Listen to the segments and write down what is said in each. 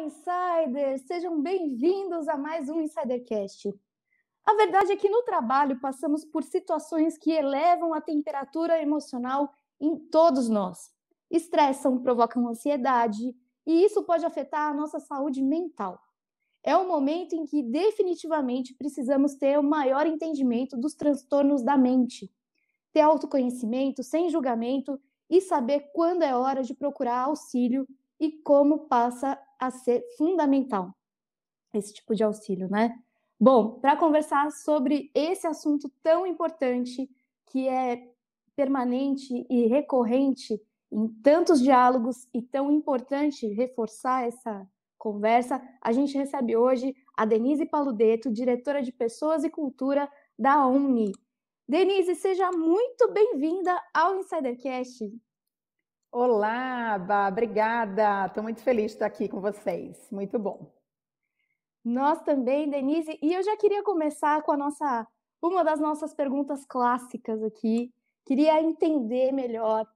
Olá, insiders! Sejam bem-vindos a mais um Insidercast. A verdade é que no trabalho passamos por situações que elevam a temperatura emocional em todos nós. Estressam, provocam ansiedade e isso pode afetar a nossa saúde mental. É o um momento em que definitivamente precisamos ter um maior entendimento dos transtornos da mente, ter autoconhecimento sem julgamento e saber quando é hora de procurar auxílio e como passa a ser fundamental esse tipo de auxílio, né? Bom, para conversar sobre esse assunto tão importante que é permanente e recorrente em tantos diálogos e tão importante reforçar essa conversa, a gente recebe hoje a Denise Paludeto, diretora de Pessoas e Cultura da ONI. Denise, seja muito bem-vinda ao Insidercast. Olá, Aba, obrigada. Estou muito feliz de estar aqui com vocês. Muito bom. Nós também, Denise, e eu já queria começar com a nossa uma das nossas perguntas clássicas aqui. Queria entender melhor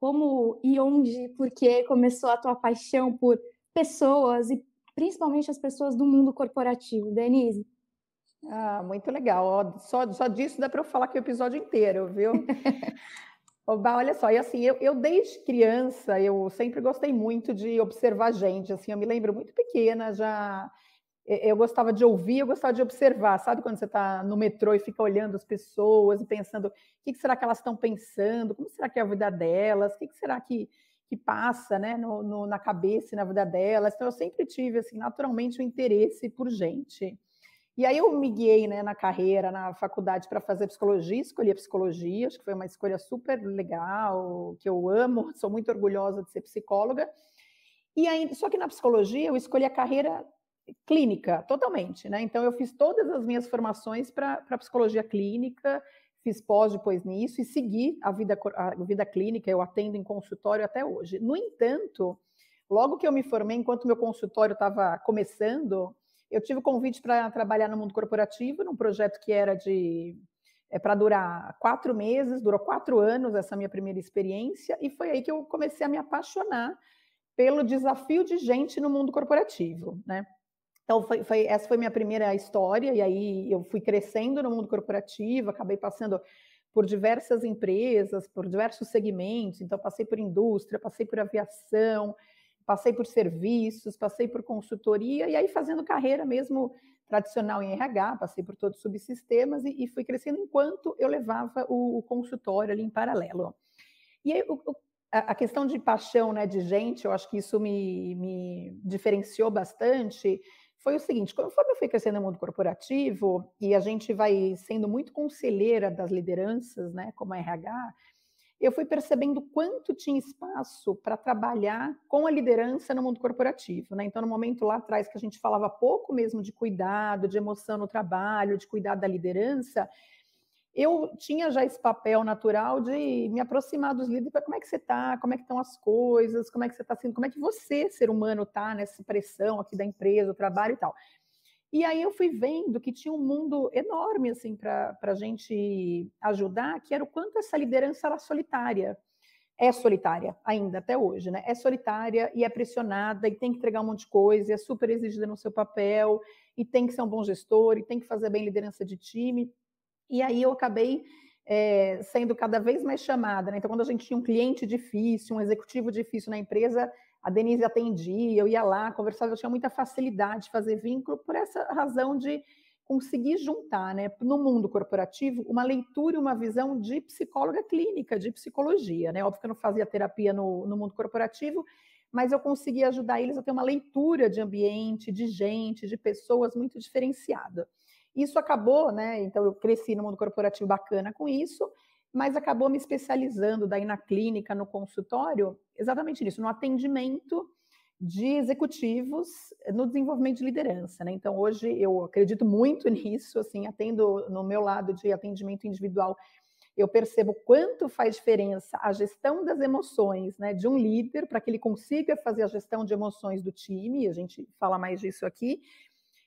como e onde, por que começou a tua paixão por pessoas e principalmente as pessoas do mundo corporativo, Denise. Ah, muito legal. Só, só disso dá para eu falar aqui o episódio inteiro, viu? Oba, olha só, e assim, eu, eu, desde criança, eu sempre gostei muito de observar gente, assim, eu me lembro muito pequena, já eu gostava de ouvir, eu gostava de observar, sabe quando você está no metrô e fica olhando as pessoas e pensando o que, que será que elas estão pensando, como será que é a vida delas, o que, que será que, que passa né, no, no, na cabeça e na vida delas, então eu sempre tive, assim, naturalmente o um interesse por gente, e aí eu me guiei né, na carreira, na faculdade para fazer psicologia, escolhi a psicologia, acho que foi uma escolha super legal, que eu amo, sou muito orgulhosa de ser psicóloga. E aí, só que na psicologia eu escolhi a carreira clínica totalmente, né? Então eu fiz todas as minhas formações para psicologia clínica, fiz pós depois nisso e segui a vida, a vida clínica, eu atendo em consultório até hoje. No entanto, logo que eu me formei, enquanto meu consultório estava começando, eu tive convite para trabalhar no mundo corporativo, num projeto que era de é, para durar quatro meses, durou quatro anos essa minha primeira experiência, e foi aí que eu comecei a me apaixonar pelo desafio de gente no mundo corporativo, né? Então, foi, foi, essa foi minha primeira história, e aí eu fui crescendo no mundo corporativo, acabei passando por diversas empresas, por diversos segmentos, então passei por indústria, passei por aviação, passei por serviços, passei por consultoria, e aí fazendo carreira mesmo tradicional em RH, passei por todos os subsistemas e, e fui crescendo enquanto eu levava o, o consultório ali em paralelo. E aí, o, a, questão de paixão né, de gente, eu acho que isso me, me diferenciou bastante, foi o seguinte: conforme eu fui crescendo no mundo corporativo e a gente vai sendo muito conselheira das lideranças, né, como a RH, eu fui percebendo quanto tinha espaço para trabalhar com a liderança no mundo corporativo. Né? Então, no momento lá atrás que a gente falava pouco mesmo de cuidado, de emoção no trabalho, de cuidar da liderança, eu tinha já esse papel natural de me aproximar dos líderes para como é que você está, como é que estão as coisas, como é que você está sendo, como é que você, ser humano, está nessa pressão aqui da empresa, do trabalho e tal. E aí eu fui vendo que tinha um mundo enorme assim para a gente ajudar, que era o quanto essa liderança era solitária. É solitária ainda até hoje, né? É solitária e é pressionada e tem que entregar um monte de coisa, é super exigida no seu papel e tem que ser um bom gestor e tem que fazer bem liderança de time. E aí eu acabei é, sendo cada vez mais chamada. Né? Então, quando a gente tinha um cliente difícil, um executivo difícil na empresa, a Denise atendia, eu ia lá, conversava, eu tinha muita facilidade de fazer vínculo por essa razão de conseguir juntar, né, no mundo corporativo, uma leitura e uma visão de psicóloga clínica, de psicologia, né? Óbvio que eu não fazia terapia no, no mundo corporativo, mas eu consegui ajudar eles a ter uma leitura de ambiente, de gente, de pessoas muito diferenciada. Isso acabou, né? Então eu cresci no mundo corporativo bacana com isso, mas acabou me especializando daí na clínica, no consultório, exatamente nisso, no atendimento de executivos no desenvolvimento de liderança, né? Então hoje eu acredito muito nisso, assim, atendo no meu lado de atendimento individual, eu percebo quanto faz diferença a gestão das emoções, né, de um líder para que ele consiga fazer a gestão de emoções do time, a gente fala mais disso aqui,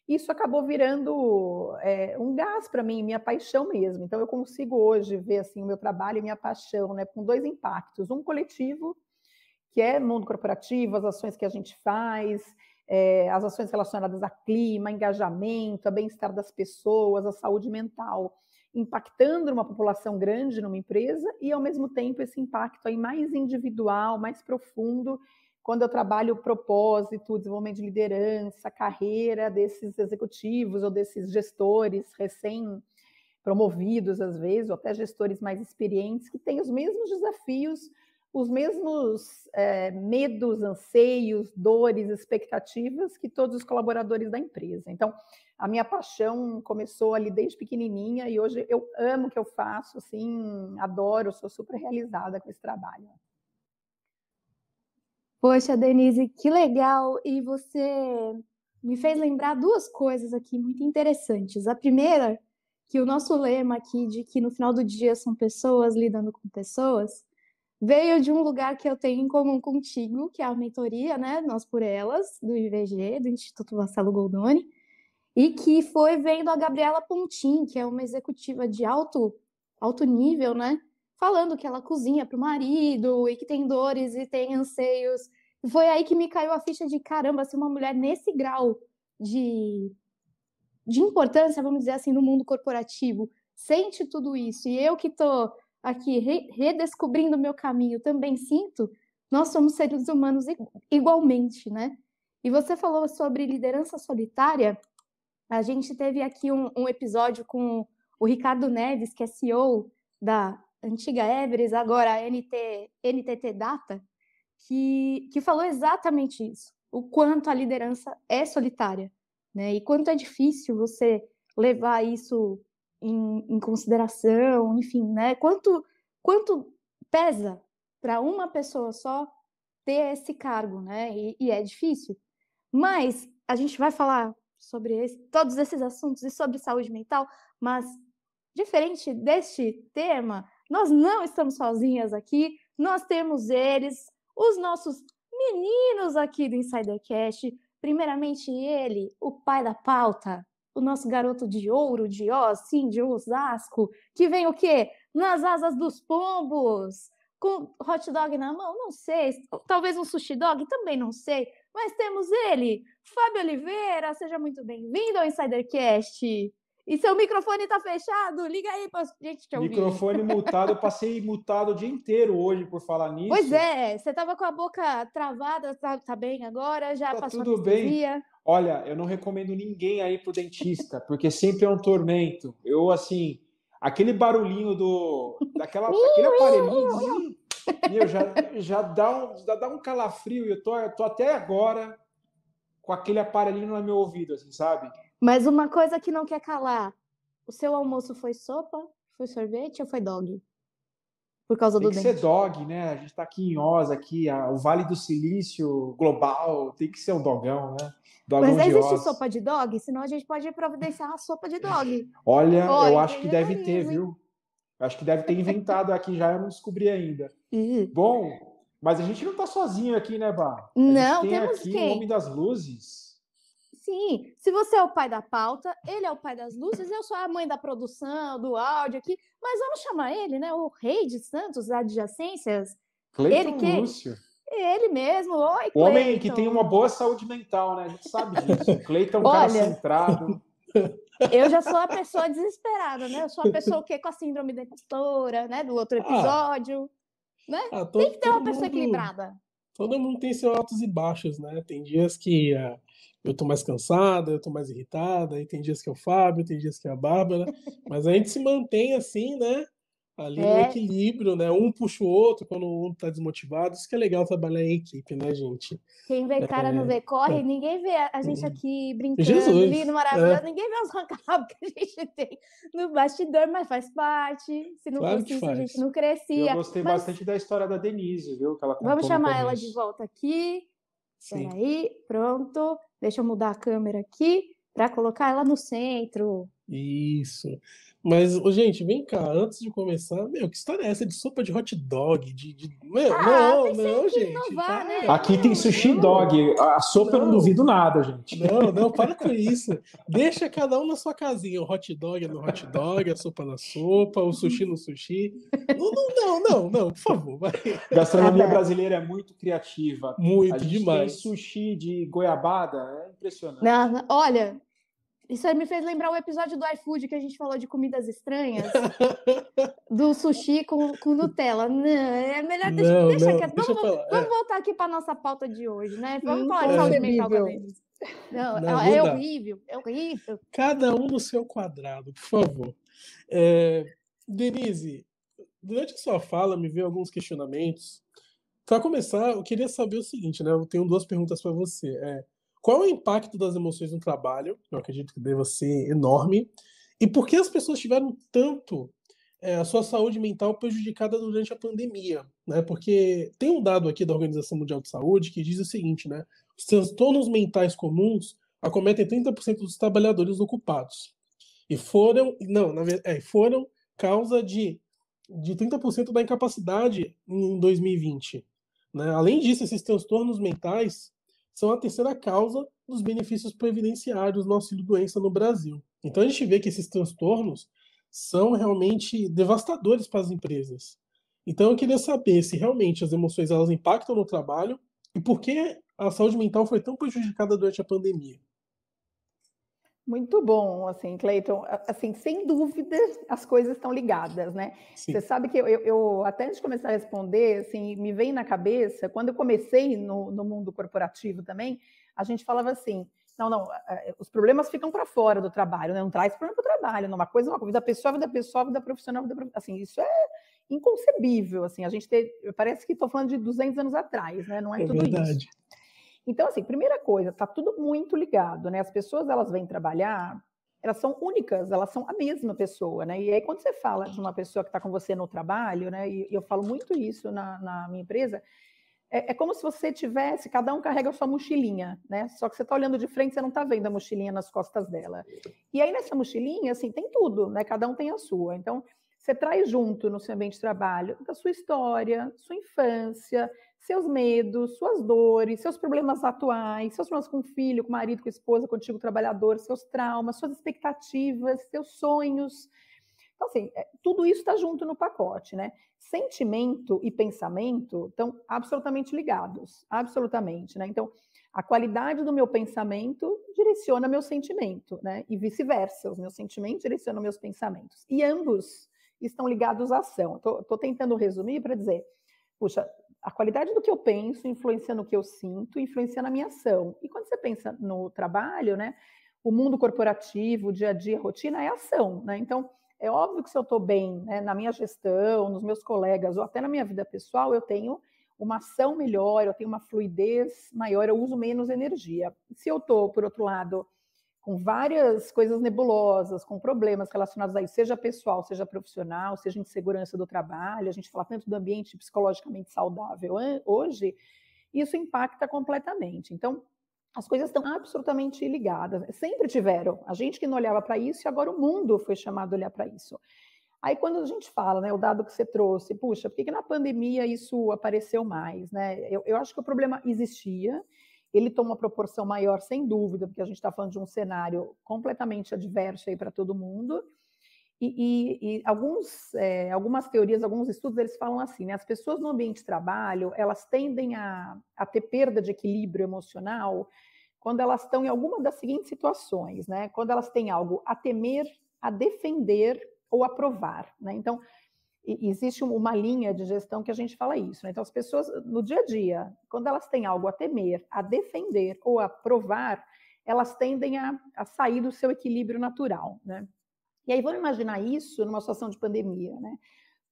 isso acabou virando é, um gás para mim, minha paixão mesmo. Então eu consigo hoje ver assim o meu trabalho e minha paixão, né, com dois impactos, um coletivo que é mundo corporativo, as ações que a gente faz, é, as ações relacionadas a clima, engajamento, a bem-estar das pessoas, a saúde mental, impactando uma população grande numa empresa e, ao mesmo tempo, esse impacto aí mais individual, mais profundo quando eu trabalho propósito, desenvolvimento de liderança, carreira desses executivos ou desses gestores recém promovidos às vezes, ou até gestores mais experientes que têm os mesmos desafios, os mesmos é, medos, anseios, dores, expectativas que todos os colaboradores da empresa. Então, a minha paixão começou ali desde pequenininha e hoje eu amo o que eu faço, assim, adoro, sou super realizada com esse trabalho. Poxa, Denise, que legal! E você me fez lembrar duas coisas aqui muito interessantes. A primeira, que o nosso lema aqui de que no final do dia são pessoas lidando com pessoas, veio de um lugar que eu tenho em comum contigo, que é a mentoria, né? Nós por Elas, do IVG, do Instituto Marcelo Goldoni, e que foi vendo a Gabriela Pontin, que é uma executiva de alto, alto nível, né? Falando que ela cozinha para o marido e que tem dores e tem anseios foi aí que me caiu a ficha de caramba, se uma mulher nesse grau de, de importância, vamos dizer assim, no mundo corporativo, sente tudo isso, e eu que estou aqui re, redescobrindo o meu caminho também sinto, nós somos seres humanos igualmente, né? E você falou sobre liderança solitária. A gente teve aqui um, um episódio com o Ricardo Neves, que é CEO da antiga Everest, agora NT, NTT Data, que, que falou exatamente isso: o quanto a liderança é solitária, né? E quanto é difícil você levar isso em, em consideração, enfim, né? Quanto, quanto pesa para uma pessoa só ter esse cargo, né? E, e, é difícil. Mas a gente vai falar sobre esse, todos esses assuntos e sobre saúde mental, mas diferente deste tema, nós não estamos sozinhas aqui, nós temos eles, os nossos meninos aqui do Insidercast. Primeiramente ele, o pai da pauta, o nosso garoto de ouro, de Oz, sim, de Osasco, que vem o quê? Nas asas dos pombos, com hot dog na mão, não sei, talvez um sushi dog, também não sei, mas temos ele, Fábio Oliveira, seja muito bem-vindo ao Insidercast. E seu microfone tá fechado? Liga aí pra gente te ouvir. Microfone mutado, eu passei mutado o dia inteiro hoje por falar nisso. Pois é, você tava com a boca travada, tá, tá bem agora? Já tá passou tudo bem. Olha, eu não recomendo ninguém aí pro dentista, porque sempre é um tormento. Eu, assim, aquele barulhinho do... daquela, aquele aparelhinho... meu, já, já, dá um, já dá um calafrio. Eu tô, eu tô até agora com aquele aparelhinho no meu ouvido, assim, sabe? Mas uma coisa que não quer calar: o seu almoço foi sopa, foi sorvete ou foi dog? Por causa tem do dente. Tem que ser dog, né? A gente tá aqui em Oz, aqui, a, o Vale do Silício global, tem que ser um dogão, né? Dogão Mas existe Oz. sopa de dog? Senão a gente pode providenciar uma sopa de dog. Olha, eu acho que deve ter, viu? Acho que deve ter inventado aqui já, eu não descobri ainda. Uhum. Bom, mas a gente não tá sozinho aqui, né, Bá? A não, tem temos aqui quem? o Homem das Luzes. Sim, se você é o pai da pauta, ele é o pai das luzes, eu sou a mãe da produção, do áudio aqui, mas vamos chamar ele, né? O rei de Santos, adjacências. Cleiton ele que... Lúcio. Ele mesmo, oi, Cleiton. O homem que tem uma boa saúde mental, né? A gente sabe disso. Cleiton é um Olha... cara centrado. Eu já sou a pessoa desesperada, né? Eu sou a pessoa que com a síndrome da impostora, né? Do outro ah. episódio, ah, né? Ah, tem que ter uma pessoa mundo, equilibrada. Todo mundo tem seus altos e baixos, né? Tem dias que uh, eu estou mais cansada, eu estou mais irritada, tem dias que é o Fábio, tem dias que é a Bárbara, mas a gente se mantém assim, né? Ali é. no equilíbrio, né? Um puxa o outro quando um está desmotivado. Isso que é legal trabalhar em equipe, né, gente? Quem vê é, cara é... não vê corre, é. ninguém vê a gente uhum. aqui brincando, ali lindo, maravilhoso, é. ninguém vê os rancabos que a gente tem no bastidor, mas faz parte. Se não claro fosse isso, a gente não crescia. Eu gostei mas... bastante da história da Denise, viu? Que ela Vamos chamar ela de volta aqui Sim. Peraí, pronto. Deixa eu mudar a câmera aqui para colocar ela no centro. Isso. Mas, gente, vem cá, antes de começar, meu, que história é essa de sopa de hot dog? De, de... Meu, ah, não, não, gente. Inovar, tá... né? Aqui tem sushi não. dog. A sopa não. eu não duvido nada, gente. Não, não, para com isso. Deixa cada um na sua casinha. O hot dog é no hot dog, a sopa na sopa, o sushi no sushi. Não, não, não, não, não por favor. Vai. Gastronomia tá brasileira é muito criativa. Muito, demais. sushi de goiabada, é impressionante. Não, olha, isso aí me fez lembrar o episódio do iFood que a gente falou de comidas estranhas, do sushi com, com Nutella. Não, é melhor deixa, não, deixa não, quieto. Deixa vamos, falar, vamos é. voltar aqui para nossa pauta de hoje, né? Vamos falar de saúde mental também. Não, não é, é horrível, é horrível. Cada um no seu quadrado, por favor. É, Denise, durante a sua fala me veio alguns questionamentos. Para começar, eu queria saber o seguinte, né? Eu tenho duas perguntas para você. É, qual é o impacto das emoções no trabalho? Eu acredito que deva ser enorme. E por que as pessoas tiveram tanto é, a sua saúde mental prejudicada durante a pandemia? Né? Porque tem um dado aqui da Organização Mundial de Saúde que diz o seguinte, né? Os transtornos mentais comuns acometem 30% dos trabalhadores ocupados. E foram, não, na verdade, é, foram causa de, de 30% da incapacidade em 2020. Né? Além disso, esses transtornos mentais são a terceira causa dos benefícios previdenciários no auxílio-doença no Brasil. Então a gente vê que esses transtornos são realmente devastadores para as empresas. Então eu queria saber se realmente as emoções elas impactam no trabalho e por que a saúde mental foi tão prejudicada durante a pandemia. Muito bom, assim, Cleiton. Assim, sem dúvida, as coisas estão ligadas, né? Sim. Você sabe que eu, eu, até antes de começar a responder, assim, me vem na cabeça, quando eu comecei no, no mundo corporativo também, a gente falava assim, não, não, os problemas ficam para fora do trabalho, né? não traz problema para o trabalho, não, uma coisa é uma coisa, da pessoa, é vida pessoal, da profissional, vida profissional, assim, isso é inconcebível, assim, a gente ter, parece que estou falando de 200 anos atrás, né, não é, é tudo verdade. isso. Então, assim, primeira coisa, está tudo muito ligado, né? As pessoas, elas vêm trabalhar, elas são únicas, elas são a mesma pessoa, né? E aí, quando você fala de uma pessoa que está com você no trabalho, né? E, eu falo muito isso na, na minha empresa, é, é, como se você tivesse, cada um carrega a sua mochilinha, né? Só que você está olhando de frente, você não está vendo a mochilinha nas costas dela. E aí, nessa mochilinha, assim, tem tudo, né? Cada um tem a sua. Então, você traz junto no seu ambiente de trabalho da sua história, sua infância, seus medos, suas dores, seus problemas atuais, seus problemas com o filho, com o marido, com a esposa, contigo, trabalhador, seus traumas, suas expectativas, seus sonhos. Então, assim, é, tudo isso está junto no pacote, né? Sentimento e pensamento estão absolutamente ligados, absolutamente, né? Então, a qualidade do meu pensamento direciona meu sentimento, né? E vice-versa, os meus sentimentos direcionam meus pensamentos. E ambos estão ligados à ação. Estou tentando resumir para dizer, puxa, a qualidade do que eu penso influencia no que eu sinto, influencia na minha ação. E quando você pensa no trabalho, né? O mundo corporativo, o dia a dia, a rotina é ação, né? Então, é óbvio que se eu estou bem né, na minha gestão, nos meus colegas ou até na minha vida pessoal, eu tenho uma ação melhor, eu tenho uma fluidez maior, eu uso menos energia. Se eu estou, por outro lado, com várias coisas nebulosas, com problemas relacionados a isso, seja pessoal, seja profissional, seja insegurança do trabalho, a gente fala tanto do ambiente psicologicamente saudável hoje, isso impacta completamente. Então, as coisas estão absolutamente ligadas, sempre tiveram. A gente que não olhava para isso e agora o mundo foi chamado a olhar para isso. Aí quando a gente fala, né, o dado que você trouxe, puxa, por que, que na pandemia isso apareceu mais, né? Eu, eu acho que o problema existia, ele toma uma proporção maior, sem dúvida, porque a gente está falando de um cenário completamente adverso aí para todo mundo. E, e, e alguns, é, algumas teorias, alguns estudos, eles falam assim, né? As pessoas no ambiente de trabalho, elas tendem a, a ter perda de equilíbrio emocional quando elas estão em alguma das seguintes situações, né? Quando elas têm algo a temer, a defender ou a provar, né? Então, existe uma linha de gestão que a gente fala isso. Né? Então, as pessoas, no dia a dia, quando elas têm algo a temer, a defender ou a provar, elas tendem a, a sair do seu equilíbrio natural. Né? E aí, vamos imaginar isso numa situação de pandemia. Né?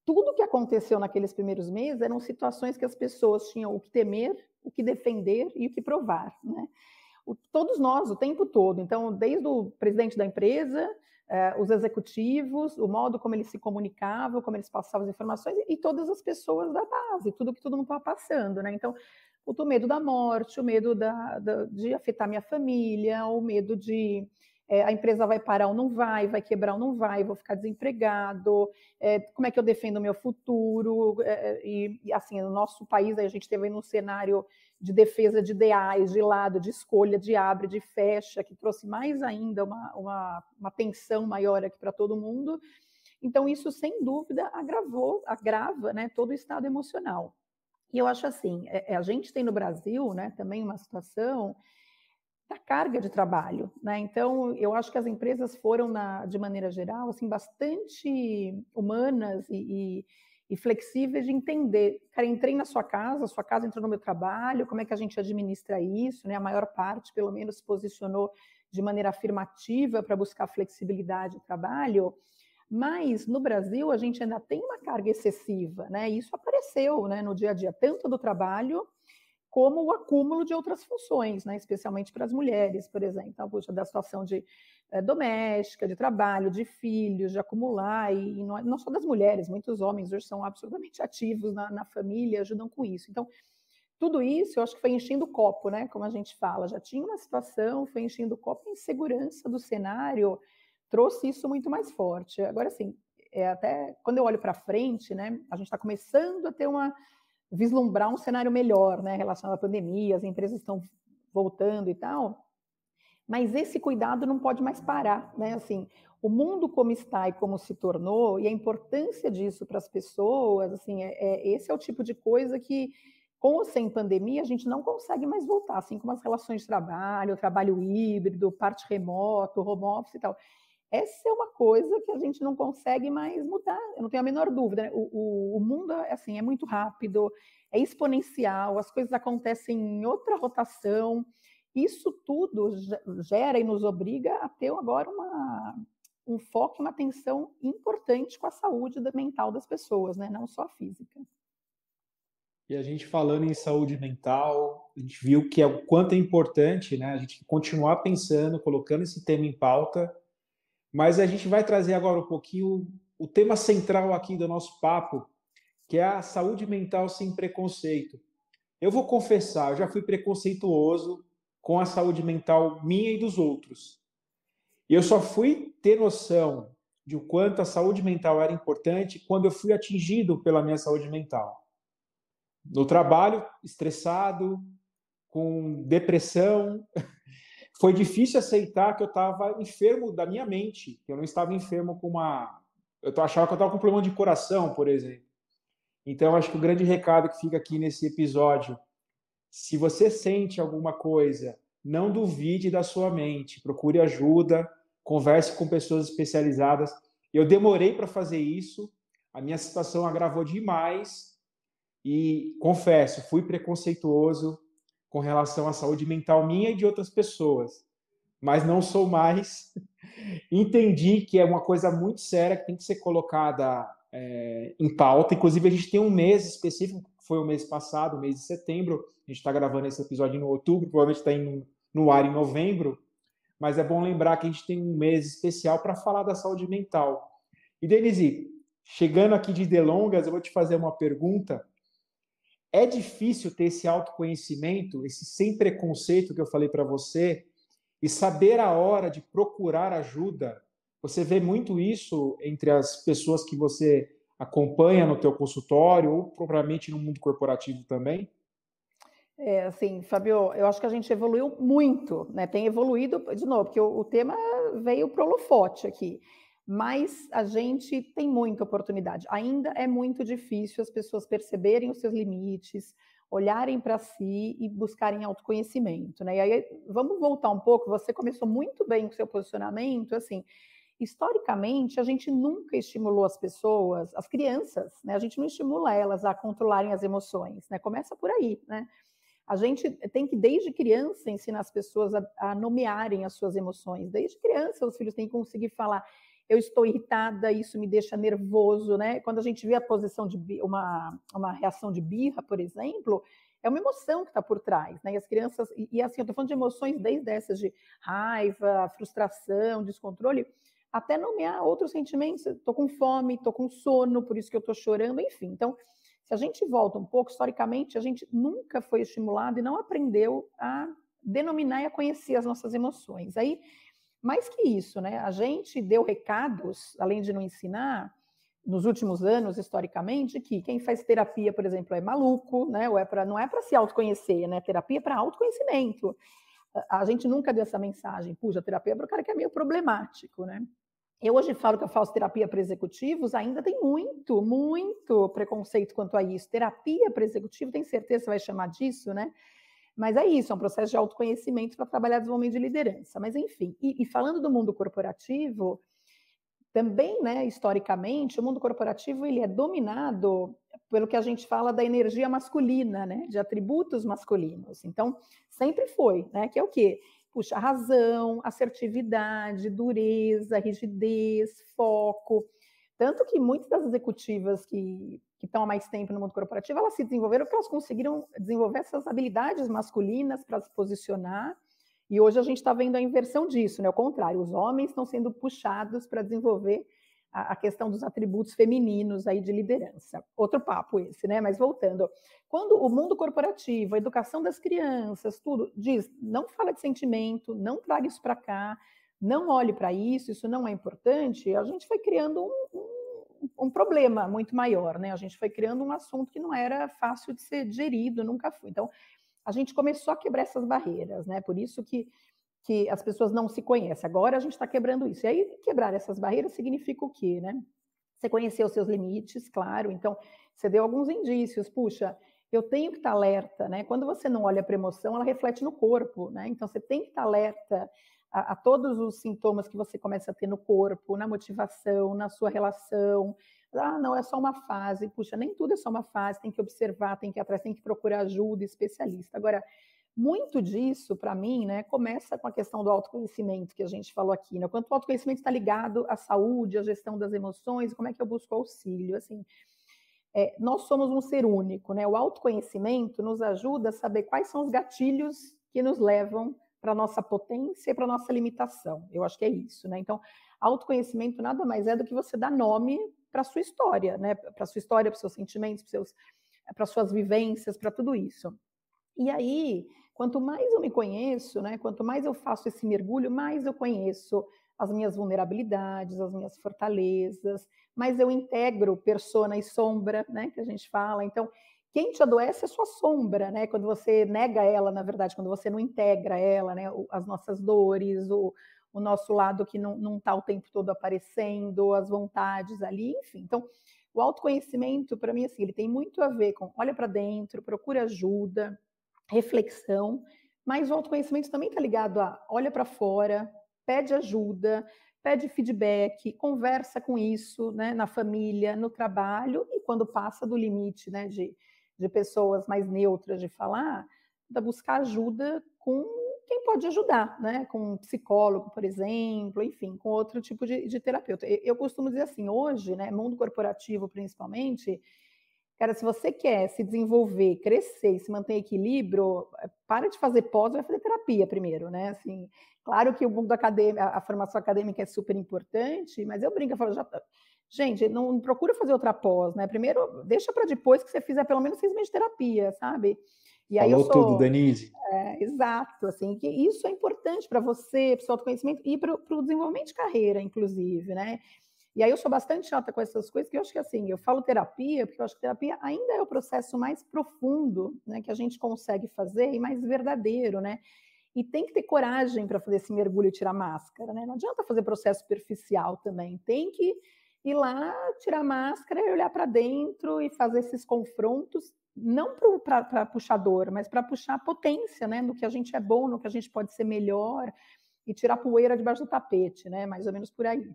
Tudo que aconteceu naqueles primeiros meses eram situações que as pessoas tinham o que temer, o que defender e o que provar. Né? O, todos nós, o tempo todo. Então, desde o presidente da empresa eh, os executivos, o modo como eles se comunicavam, como eles passavam as informações e, e todas as pessoas da base, tudo que todo mundo estava passando, né? Então, o medo da morte, o medo da, da, de afetar minha família, o medo de é, a empresa vai parar ou não vai, vai quebrar ou não vai, vou ficar desempregado, é, como é que eu defendo o meu futuro? É, e, e, assim, no nosso país, a gente teve um cenário de defesa de ideais, de lado, de escolha, de abre, de fecha, que trouxe mais ainda uma, uma, uma tensão maior aqui para todo mundo. Então, isso, sem dúvida, agravou, agrava né, todo o estado emocional. E eu acho assim, é, é, a gente tem no Brasil né, também uma situação da carga de trabalho. Né? Então, eu acho que as empresas foram, na, de maneira geral, assim, bastante humanas e, e e flexíveis de entender, cara, entrei na sua casa, sua casa entrou no meu trabalho, como é que a gente administra isso, né? A maior parte, pelo menos, se posicionou de maneira afirmativa para buscar flexibilidade no trabalho, mas no Brasil a gente ainda tem uma carga excessiva, né? isso apareceu, né, no dia a dia, tanto do trabalho como o acúmulo de outras funções, né? especialmente para as mulheres, por exemplo. Então, puxa, da situação de é, doméstica, de trabalho, de filhos, de acumular, e, e não, é, não, só das mulheres, muitos homens hoje são absolutamente ativos na, na família, ajudam com isso. Então, tudo isso eu acho que foi enchendo o copo, né? Como a gente fala, já tinha uma situação, foi enchendo o copo, a insegurança do cenário trouxe isso muito mais forte. Agora, assim, é até quando eu olho para frente, né? A gente está começando a ter uma vislumbrar um cenário melhor, né? Relacionado à pandemia, as empresas estão voltando e tal. Mas esse cuidado não pode mais parar, né? Assim, o mundo como está e como se tornou e a importância disso para as pessoas, assim, é, é, esse é o tipo de coisa que com ou sem pandemia a gente não consegue mais voltar, assim como as relações de trabalho, o trabalho híbrido, parte remoto, home office e tal. Essa é uma coisa que a gente não consegue mais mudar, eu não tenho a menor dúvida. Né? O, o, o mundo assim, é muito rápido, é exponencial, as coisas acontecem em outra rotação, isso tudo gera e nos obriga a ter agora uma, um foco, uma atenção importante com a saúde mental das pessoas, né? não só a física. E a gente falando em saúde mental, a gente viu que é o quanto é importante né, a gente continuar pensando, colocando esse tema em pauta, mas a gente vai trazer agora um pouquinho o tema central aqui do nosso papo, que é a saúde mental sem preconceito. Eu vou confessar, eu já fui preconceituoso com a saúde mental minha e dos outros. E eu só fui ter noção de o quanto a saúde mental era importante quando eu fui atingido pela minha saúde mental. No trabalho, estressado, com depressão, foi difícil aceitar que eu estava enfermo da minha mente, que eu não estava enfermo com uma. Eu achava que eu estava com um problema de coração, por exemplo. Então, acho que o grande recado que fica aqui nesse episódio, se você sente alguma coisa não duvide da sua mente, procure ajuda, converse com pessoas especializadas. Eu demorei para fazer isso, a minha situação agravou demais e confesso, fui preconceituoso com relação à saúde mental minha e de outras pessoas, mas não sou mais. Entendi que é uma coisa muito séria que tem que ser colocada é, em pauta. Inclusive, a gente tem um mês específico, que foi o mês passado, o mês de setembro. A gente está gravando esse episódio no outubro, provavelmente está indo no ar em novembro, mas é bom lembrar que a gente tem um mês especial para falar da saúde mental. E Denise, chegando aqui de delongas, eu vou te fazer uma pergunta. É difícil ter esse autoconhecimento, esse sem preconceito que eu falei para você, e saber a hora de procurar ajuda. Você vê muito isso entre as pessoas que você acompanha no teu consultório ou propriamente no mundo corporativo também? É, assim, Fabio, eu acho que a gente evoluiu muito, né? Tem evoluído, de novo, porque o, o tema veio pro lofote aqui. Mas a gente tem muita oportunidade. Ainda é muito difícil as pessoas perceberem os seus limites, olharem para si e buscarem autoconhecimento, né? E aí, vamos voltar um pouco, você começou muito bem com seu posicionamento, assim, historicamente, a gente nunca estimulou as pessoas, as crianças, né? A gente não estimula elas a controlarem as emoções, né? Começa por aí, né? A gente tem que, desde criança, ensinar as pessoas a, a nomearem as suas emoções. Desde criança, os filhos têm que conseguir falar eu estou irritada, isso me deixa nervoso, né? Quando a gente vê a posição de uma, uma reação de birra, por exemplo, é uma emoção que está por trás, né? E as crianças, e, e assim, eu estou falando de emoções desde essas de raiva, frustração, descontrole, até nomear outros sentimentos, estou com fome, estou com sono, por isso que eu estou chorando, enfim. Então, se a gente volta um pouco, historicamente, a gente nunca foi estimulado e não aprendeu a denominar e a conhecer as nossas emoções. Aí, mais que isso, né? A gente deu recados, além de não ensinar, nos últimos anos, historicamente, que quem faz terapia, por exemplo, é maluco, né? Ou é pra, não é para se autoconhecer, né? Terapia é para autoconhecimento. A gente nunca deu essa mensagem, puxa, terapia é para o cara que é meio problemático, né? Eu hoje falo que eu faço terapia para executivos, ainda tem muito, muito preconceito quanto a isso. Terapia para executivo, tem certeza que vai chamar disso, né? Mas é isso, é um processo de autoconhecimento para trabalhar desenvolvimento de liderança. Mas enfim, e, e, falando do mundo corporativo, também, né, historicamente, o mundo corporativo ele é dominado pelo que a gente fala da energia masculina, né, de atributos masculinos. Então, sempre foi, né, que é o quê? puxa, razão, assertividade, dureza, rigidez, foco. Tanto que muitas das executivas que, que estão há mais tempo no mundo corporativo, elas se desenvolveram porque elas conseguiram desenvolver essas habilidades masculinas para se posicionar. E hoje a gente está vendo a inversão disso, né? O contrário, os homens estão sendo puxados para desenvolver a, questão dos atributos femininos aí de liderança. Outro papo esse, né? Mas voltando, quando o mundo corporativo, a educação das crianças, tudo diz, não fala de sentimento, não traga isso para cá, não olhe para isso, isso não é importante, a gente foi criando um, um, um, problema muito maior, né? A gente foi criando um assunto que não era fácil de ser gerido, nunca foi. Então, a gente começou a quebrar essas barreiras, né? Por isso que que as pessoas não se conhecem. Agora a gente está quebrando isso. E aí, quebrar essas barreiras significa o quê, né? Você conhecer os seus limites, claro. Então, você deu alguns indícios. Puxa, eu tenho que estar tá alerta, né? Quando você não olha para emoção, ela reflete no corpo, né? Então, você tem que estar tá alerta a, a, todos os sintomas que você começa a ter no corpo, na motivação, na sua relação. Ah, não, é só uma fase. Puxa, nem tudo é só uma fase. Tem que observar, tem que ir atrás, tem que procurar ajuda, especialista. Agora, muito disso, para mim, né, começa com a questão do autoconhecimento que a gente falou aqui, né? Quanto o autoconhecimento está ligado à saúde, à gestão das emoções, como é que eu busco auxílio, assim. É, nós somos um ser único, né? O autoconhecimento nos ajuda a saber quais são os gatilhos que nos levam para nossa potência e para nossa limitação. Eu acho que é isso, né? Então, autoconhecimento nada mais é do que você dar nome para sua história, né? Para sua história, para seus sentimentos, para seus para suas vivências, para tudo isso. E aí, Quanto mais eu me conheço, né, quanto mais eu faço esse mergulho, mais eu conheço as minhas vulnerabilidades, as minhas fortalezas, mas eu integro persona e sombra, né, que a gente fala. Então, quem te adoece é a sua sombra, né? Quando você nega ela, na verdade, quando você não integra ela, né? As nossas dores, o, o nosso lado que não está o tempo todo aparecendo, as vontades ali, enfim. Então, o autoconhecimento, para mim, assim, ele tem muito a ver com olha para dentro, procura ajuda, reflexão, mas o autoconhecimento também está ligado a olha para fora, pede ajuda, pede feedback, conversa com isso, né, na família, no trabalho, e quando passa do limite, né, de, de pessoas mais neutras de falar, da buscar ajuda com quem pode ajudar, né, com um psicólogo, por exemplo, enfim, com outro tipo de, de terapeuta. Eu, eu costumo dizer assim, hoje, né, mundo corporativo principalmente, Cara, se você quer se desenvolver, crescer, se manter em equilíbrio, eh, para de fazer pós, vai fazer terapia primeiro, né? Assim, claro que o mundo acadêmico, a formação acadêmica é super importante, mas eu brinco, eu falo, já, gente, não procura fazer outra pós, né? Primeiro, deixa para depois que você fizer pelo menos seis meses de terapia, sabe? E Falou aí eu sou, tudo, Denise. É, exato, assim, que isso é importante para você, para o seu autoconhecimento e para o desenvolvimento de carreira, inclusive, né? E aí eu sou bastante chata com essas coisas, que eu acho que assim, eu falo terapia, porque eu acho que terapia ainda é o processo mais profundo, né, que a gente consegue fazer e mais verdadeiro, né? E tem que ter coragem para fazer esse mergulho e tirar máscara, né? Não adianta fazer processo superficial também. Tem que ir lá, tirar a máscara e olhar para dentro e fazer esses confrontos, não para puxar dor, mas para puxar potência, né? No que a gente é bom, no que a gente pode ser melhor e tirar poeira debaixo do tapete, né? Mais ou menos por aí.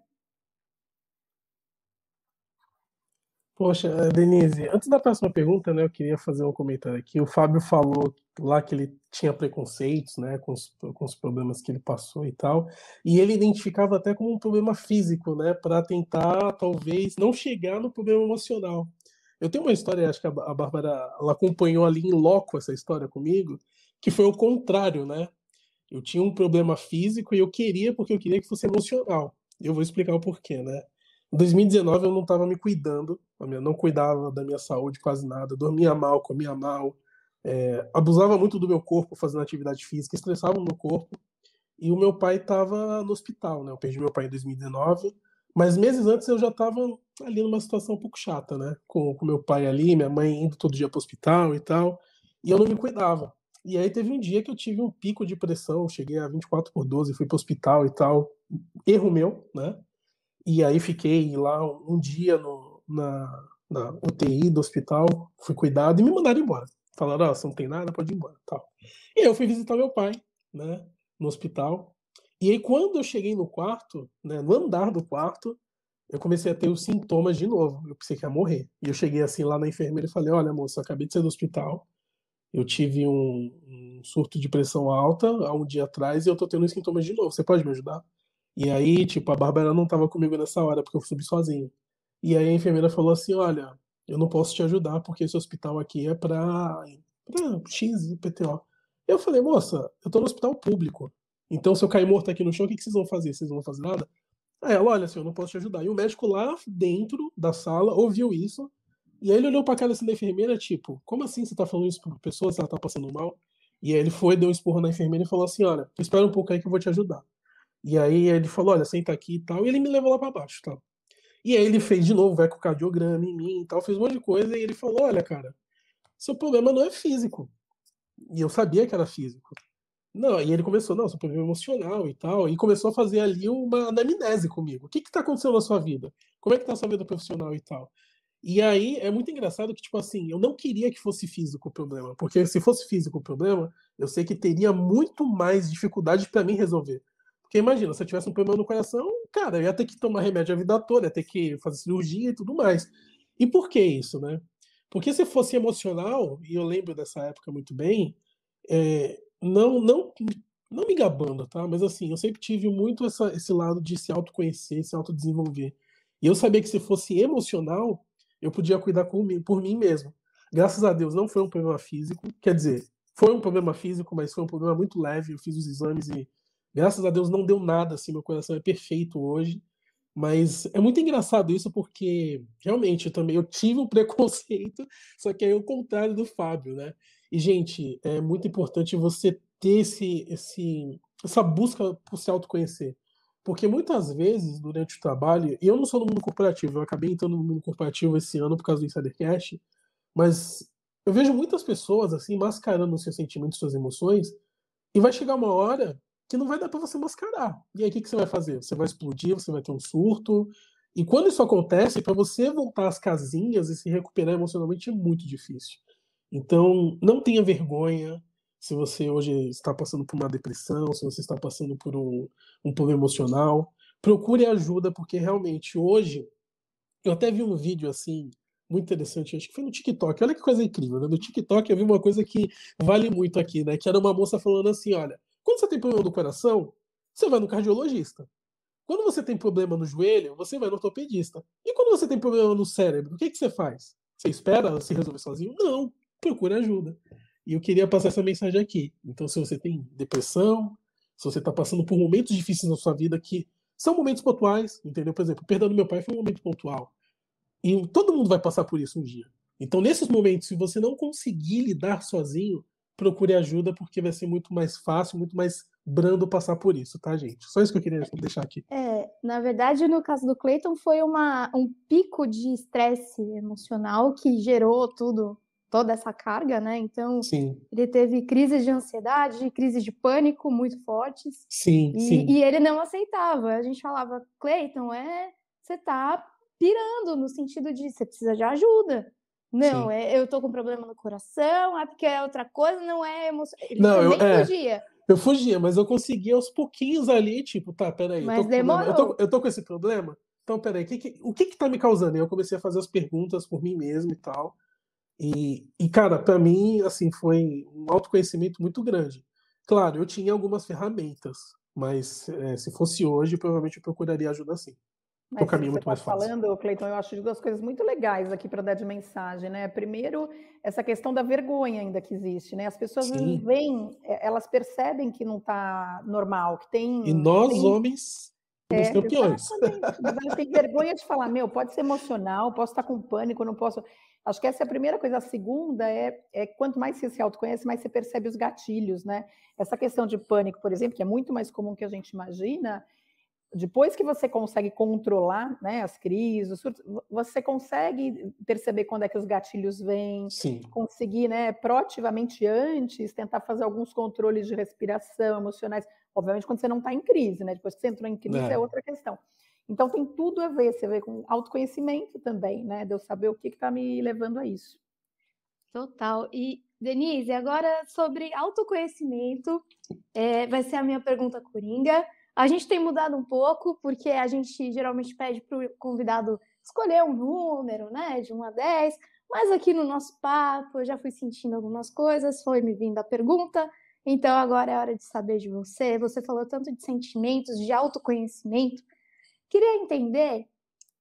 Poxa, Denise, antes da próxima pergunta, né, eu queria fazer um comentário aqui. O Fábio falou lá que ele tinha preconceitos, né, com os, com os problemas que ele passou e tal, e ele identificava até como um problema físico, né, para tentar talvez não chegar no problema emocional. Eu tenho uma história, acho que a, Bárbara ela acompanhou ali em loco essa história comigo, que foi o contrário, né? Eu tinha um problema físico e eu queria porque eu queria que fosse emocional. Eu vou explicar o porquê, né? Em 2019 eu não estava me cuidando, eu não cuidava da minha saúde quase nada, dormia mal, comia mal, é, abusava muito do meu corpo fazendo atividade física, estressava o meu corpo. E o meu pai estava no hospital, né? Eu perdi meu pai em 2019, mas meses antes eu já estava ali numa situação um pouco chata, né? Com, com meu pai ali, minha mãe indo todo dia para o hospital e tal, e eu não me cuidava. E aí teve um dia que eu tive um pico de pressão, cheguei a 24 por 12, fui para o hospital e tal, erro meu, né? E aí fiquei lá um dia no, na, na UTI do hospital, fui cuidado e me mandaram embora. Falaram, ó, oh, ah, não tem nada, pode ir embora. Tal. E aí eu fui visitar meu pai, né, no hospital. E aí quando eu cheguei no quarto, né, no andar do quarto, eu comecei a ter os sintomas de novo. Eu pensei que ia morrer. E eu cheguei assim lá na enfermeira e falei, olha, moça, acabei de sair do hospital. Eu tive um, um surto de pressão alta há um dia atrás e eu tô tendo os sintomas de novo. Você pode me ajudar? E aí, tipo, a Bárbara não tava comigo nessa hora, porque eu subi sozinho. E aí a enfermeira falou assim: Olha, eu não posso te ajudar porque esse hospital aqui é pra, pra X, PTO. Eu falei, moça, eu tô no hospital público. Então, se eu cair morto aqui no chão, o que, que vocês vão fazer? Vocês não vão fazer nada? Aí ela, olha, senhor, eu não posso te ajudar. E o médico lá dentro da sala ouviu isso. E aí ele olhou pra cara assim da enfermeira, tipo, como assim você tá falando isso pra pessoa se ela tá passando mal? E aí ele foi, deu um esporro na enfermeira e falou assim: olha, espera um pouco aí que eu vou te ajudar. E aí ele falou, olha, senta aqui e tal, e ele me levou lá para baixo, tal. E aí ele fez de novo o ecocardiograma em mim e tal, fez um monte de coisa, e ele falou, olha, cara, seu problema não é físico. E eu sabia que era físico. Não, e ele começou, não, seu problema é emocional e tal, e começou a fazer ali uma anamnese comigo. O que que tá acontecendo na sua vida? Como é que tá a sua vida profissional e tal? E aí é muito engraçado que, tipo assim, eu não queria que fosse físico o problema, porque se fosse físico o problema, eu sei que teria muito mais dificuldade para mim resolver. Porque imagina, se eu tivesse um problema no coração, cara, eu ia ter que tomar remédio a vida toda, ia ter que fazer cirurgia e tudo mais. E por que isso, né? Porque se fosse emocional, e eu lembro dessa época muito bem, é, não, não, não me gabando, tá? Mas assim, eu sempre tive muito essa, esse lado de se autoconhecer, se autodesenvolver. E eu sabia que se fosse emocional, eu podia cuidar por mim, por mim mesmo. Graças a Deus, não foi um problema físico. Quer dizer, foi um problema físico, mas foi um problema muito leve. Eu fiz os exames e Graças a Deus não deu nada, assim, meu coração é perfeito hoje. Mas é muito engraçado isso porque realmente eu também eu tive um preconceito, só que é o contrário do Fábio, né? E gente, é muito importante você ter esse, esse essa busca por se autoconhecer. Porque muitas vezes durante o trabalho, e eu não sou do mundo corporativo, eu acabei entrando no mundo corporativo esse ano por causa do Insidercast, mas eu vejo muitas pessoas assim mascarando seus sentimentos, suas emoções, e vai chegar uma hora que não vai dar para você mascarar. E aí o que, que você vai fazer? Você vai explodir, você vai ter um surto. E quando isso acontece, para você voltar às casinhas e se recuperar emocionalmente é muito difícil. Então, não tenha vergonha se você hoje está passando por uma depressão, se você está passando por um, um problema emocional. Procure ajuda, porque realmente hoje. Eu até vi um vídeo assim, muito interessante, acho que foi no TikTok. Olha que coisa incrível, né? No TikTok eu vi uma coisa que vale muito aqui, né? Que era uma moça falando assim: olha, quando você tem problema do coração, você vai no cardiologista. Quando você tem problema no joelho, você vai no ortopedista. E quando você tem problema no cérebro, o que, que você faz? Você espera se resolver sozinho? Não. Procure ajuda. E eu queria passar essa mensagem aqui. Então, se você tem depressão, se você está passando por momentos difíceis na sua vida que são momentos pontuais, entendeu? Por exemplo, perdendo meu pai foi um momento pontual. E todo mundo vai passar por isso um dia. Então, nesses momentos, se você não conseguir lidar sozinho, procure ajuda, porque vai ser muito mais fácil, muito mais brando passar por isso, tá, gente? Só isso que eu queria deixar aqui. É, na verdade, no caso do Clayton, foi uma, um pico de estresse emocional que gerou tudo, toda essa carga, né? Então, sim. ele teve crises de ansiedade, crises de pânico muito fortes. Sim, e, sim. E ele não aceitava. A gente falava, Clayton, é, você tá pirando no sentido de você precisa de ajuda. Não, é, eu tô com problema no coração, é porque é outra coisa, não é emoção. não, eu, é. fugia. Eu fugia, mas eu conseguia aos pouquinhos ali, tipo, tá, peraí. Mas eu demorou. Eu tô, eu tô, com esse problema? Então, peraí, que que, o que que tá me causando? E eu comecei a fazer as perguntas por mim mesmo e tal. E, e cara, para mim, assim, foi um autoconhecimento muito grande. Claro, eu tinha algumas ferramentas, mas é, se fosse hoje, provavelmente eu procuraria ajuda assim. Mas o caminho muito tá mais fácil. falando, Cleiton, eu acho duas coisas muito legais aqui para dar de mensagem, né? Primeiro, essa questão da vergonha ainda que existe, né? As pessoas vêm, é, elas percebem que não está normal, que tem. E nós, tem... homens, é, campeões. Mas tem vergonha de falar, meu, pode ser emocional, posso estar tá com pânico, não posso. Acho que essa é a primeira coisa. A segunda é, é quanto mais você se autoconhece, mais você percebe os gatilhos, né? Essa questão de pânico, por exemplo, que é muito mais comum que a gente imagina depois que você consegue controlar né, as crises, os surtos, você consegue perceber quando é que os gatilhos vêm, Sim. conseguir né, proativamente antes tentar fazer alguns controles de respiração emocionais. Obviamente, quando você não está em crise, né? Depois que você entrou em crise é. é. outra questão. Então tem tudo a ver, você vê com autoconhecimento também, né? De eu saber o que está me levando a isso. Total. E, Denise, agora sobre autoconhecimento, é, vai ser a minha pergunta coringa. A gente tem mudado um pouco, porque a gente geralmente pede para o convidado escolher um número, né, de 1 a 10, mas aqui no nosso papo eu já fui sentindo algumas coisas, foi me vindo a pergunta, então agora é hora de saber de você. Você falou tanto de sentimentos, de autoconhecimento. Queria entender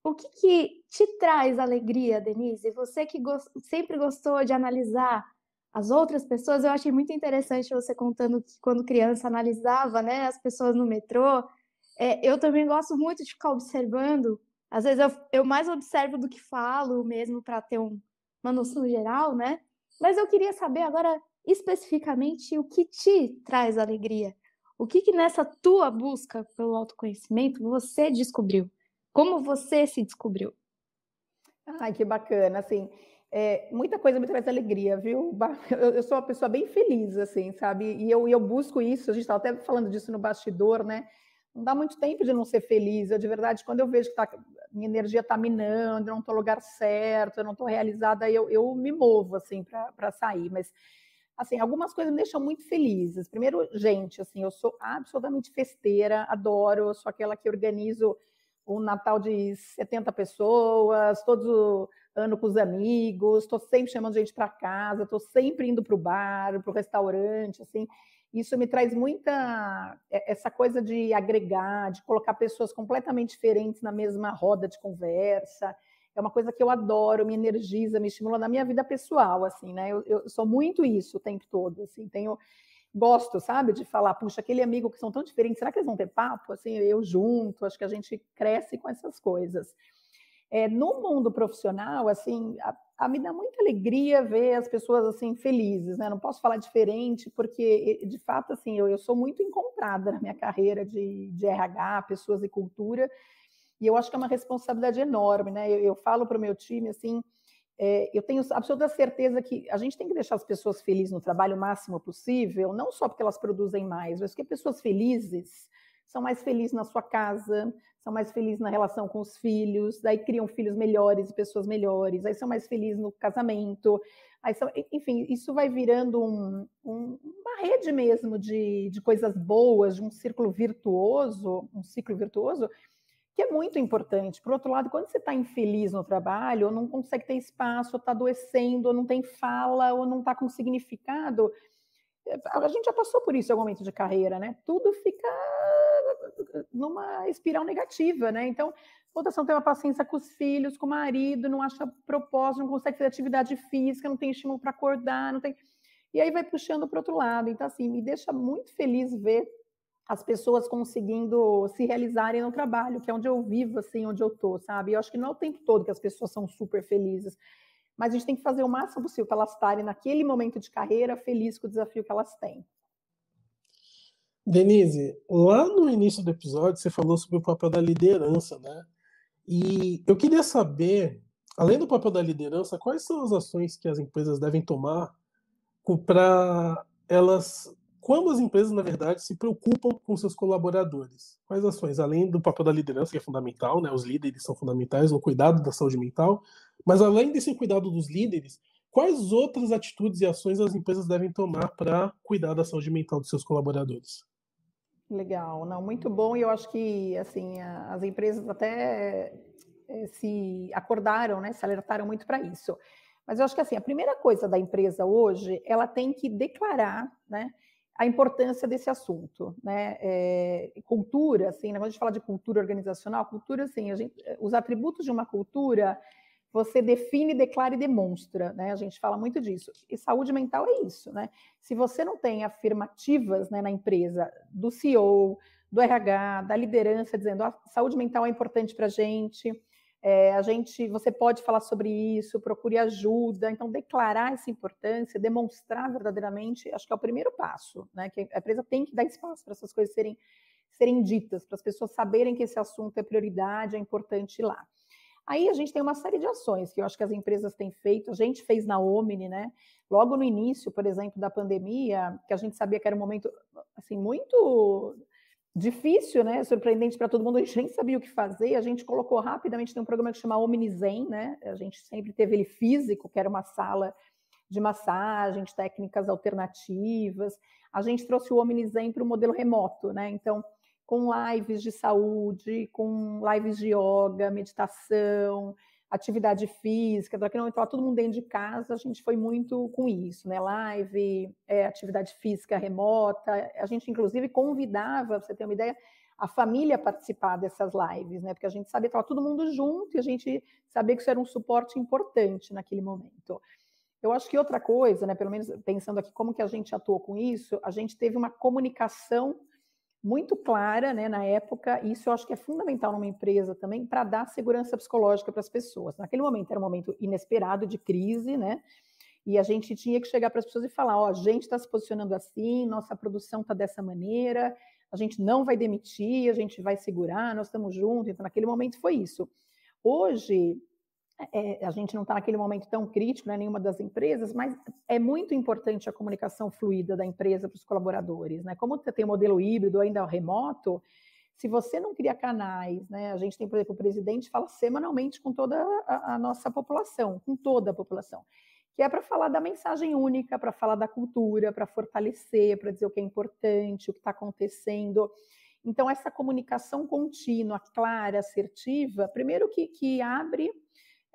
o que, que te traz alegria, Denise? Você que go sempre gostou de analisar as outras pessoas. Eu achei muito interessante você contando que quando criança analisava, né, as pessoas no metrô. É, eu também gosto muito de ficar observando. Às vezes eu, eu mais observo do que falo mesmo para ter um, uma noção geral, né? Mas eu queria saber agora especificamente o que te traz alegria. O que, que nessa tua busca pelo autoconhecimento você descobriu? Como você se descobriu? Ai, que bacana, assim. É, muita coisa me traz alegria, viu? Eu, sou uma pessoa bem feliz, assim, sabe? E eu, eu busco isso, a gente estava até falando disso no bastidor, né? Não dá muito tempo de não ser feliz. Eu, de verdade, quando eu vejo que tá, minha energia está minando, eu não estou no lugar certo, eu não estou realizada, eu, eu me movo, assim, para sair. Mas, assim, algumas coisas me deixam muito felizes. Primeiro, gente, assim, eu sou absolutamente festeira, adoro, eu sou aquela que organizo um Natal de 70 pessoas, todos ano com os amigos, estou sempre chamando gente para casa, estou sempre indo para o bar, para o restaurante, assim. Isso me traz muita é, essa coisa de agregar, de colocar pessoas completamente diferentes na mesma roda de conversa. É uma coisa que eu adoro, me energiza, me estimula na minha vida pessoal, assim, né? Eu, eu sou muito isso o tempo todo, assim. Tenho gosto, sabe, de falar, puxa, aquele amigo que são tão diferentes, será que eles vão ter papo? Assim, eu junto, acho que a gente cresce com essas coisas. É, no mundo profissional, assim, a, a, me dá muita alegria ver as pessoas assim felizes, né? Não posso falar diferente, porque de fato assim eu, eu sou muito encontrada na minha carreira de, de RH, pessoas e cultura, e eu acho que é uma responsabilidade enorme, né? Eu, eu falo para o meu time assim. É, eu tenho absoluta certeza que a gente tem que deixar as pessoas felizes no trabalho o máximo possível, não só porque elas produzem mais, mas porque pessoas felizes são mais felizes na sua casa, são mais felizes na relação com os filhos, daí criam filhos melhores e pessoas melhores, aí são mais felizes no casamento, aí são, enfim, isso vai virando um, um, uma rede mesmo de, de coisas boas, de um círculo virtuoso, um ciclo virtuoso, que é muito importante. Por outro lado, quando você está infeliz no trabalho, ou não consegue ter espaço, ou está adoecendo, ou não tem fala, ou não está com significado, eh, a gente já passou por isso em algum momento de carreira, né? Tudo fica numa espiral negativa, né? Então, outra não tem uma paciência com os filhos, com o marido, não acha propósito, não consegue fazer atividade física, não tem estímulo para acordar, não tem. E aí vai puxando para outro lado. Então, assim, me deixa muito feliz ver as pessoas conseguindo se realizarem no trabalho, que é onde eu vivo, assim, onde eu tô, sabe? Eu acho que não é o tempo todo que as pessoas são super felizes, mas a gente tem que fazer o máximo possível para elas estarem naquele momento de carreira feliz com o desafio que elas têm. Denise, lá no início do episódio você falou sobre o papel da liderança, né? E eu queria saber, além do papel da liderança, quais são as ações que as empresas devem tomar para elas, quando as empresas, na verdade, se preocupam com seus colaboradores? Quais ações? Além do papel da liderança, que é fundamental, né? Os líderes são fundamentais no cuidado da saúde mental, mas além desse cuidado dos líderes, quais outras atitudes e ações as empresas devem tomar para cuidar da saúde mental dos seus colaboradores? Legal, não, muito bom. E eu acho que assim a, as empresas até é, se acordaram, né, se alertaram muito para isso. Mas eu acho que assim a primeira coisa da empresa hoje, ela tem que declarar, né, a importância desse assunto, né? É, cultura, assim, né, quando a gente fala de cultura organizacional, cultura, assim, gente, os atributos de uma cultura você define, declara e demonstra, né? A gente fala muito disso. E saúde mental é isso, né? Se você não tem afirmativas né, na empresa do CEO, do RH, da liderança, dizendo a ah, saúde mental é importante para a gente, é, a gente, você pode falar sobre isso, procure ajuda. Então, declarar essa importância, demonstrar verdadeiramente, acho que é o primeiro passo, né? Que a empresa tem que dar espaço para essas coisas serem serem ditas, para as pessoas saberem que esse assunto é prioridade, é importante ir lá. Aí a gente tem uma série de ações que eu acho que as empresas têm feito, a gente fez na Omni, né? Logo no início, por exemplo, da pandemia, que a gente sabia que era um momento assim muito difícil, né? Surpreendente para todo mundo, a gente nem sabia o que fazer, a gente colocou rapidamente tem um programa que chama Omni Zen, né? A gente sempre teve ele físico, que era uma sala de massagens, técnicas alternativas. A gente trouxe o Omni Zen para o modelo remoto, né? Então, com lives de saúde, com lives de yoga, meditação, atividade física, que não estava então, tá todo mundo dentro de casa, a gente foi muito com isso, né? Live, é, atividade física remota, a gente inclusive convidava, pra você ter uma ideia, a família participar dessas lives, né? Porque a gente sabia que estava todo mundo junto e a gente sabia que isso era um suporte importante naquele momento. Eu acho que outra coisa, né? Pelo menos pensando aqui como que a gente atuou com isso, a gente teve uma comunicação muito clara né, na época, isso eu acho que é fundamental numa empresa também, para dar segurança psicológica para as pessoas. Naquele momento era um momento inesperado de crise, né? E a gente tinha que chegar para as pessoas e falar: ó, a gente está se posicionando assim, nossa produção está dessa maneira, a gente não vai demitir, a gente vai segurar, nós estamos juntos. Então, naquele momento foi isso. Hoje, é, a gente não está naquele momento tão crítico, né, nenhuma das empresas, mas é muito importante a comunicação fluida da empresa para os colaboradores. Né? Como você tem o modelo híbrido, ainda remoto, se você não cria canais, né, a gente tem, por exemplo, o presidente fala semanalmente com toda a, a nossa população, com toda a população, que é para falar da mensagem única, para falar da cultura, para fortalecer, para dizer o que é importante, o que está acontecendo. Então, essa comunicação contínua, clara, assertiva, primeiro que, que abre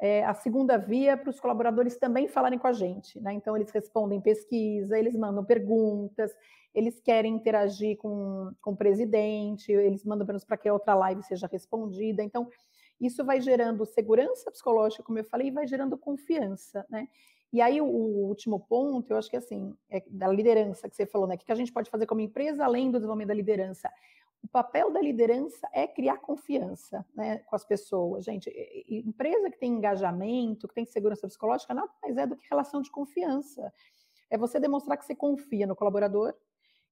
é, a segunda via é para os colaboradores também falarem com a gente. Né? Então, eles respondem pesquisa, eles mandam perguntas, eles querem interagir com, com o presidente, eles mandam menos para que a outra live seja respondida. Então, isso vai gerando segurança psicológica, como eu falei, e vai gerando confiança. Né? E aí, o, o último ponto, eu acho que assim, é da liderança que você falou, né? O que a gente pode fazer como empresa além do desenvolvimento da liderança? o papel da liderança é criar confiança né, com as pessoas. Gente, empresa que tem engajamento, que tem segurança psicológica, nada mais é do que relação de confiança. É você demonstrar que você confia no colaborador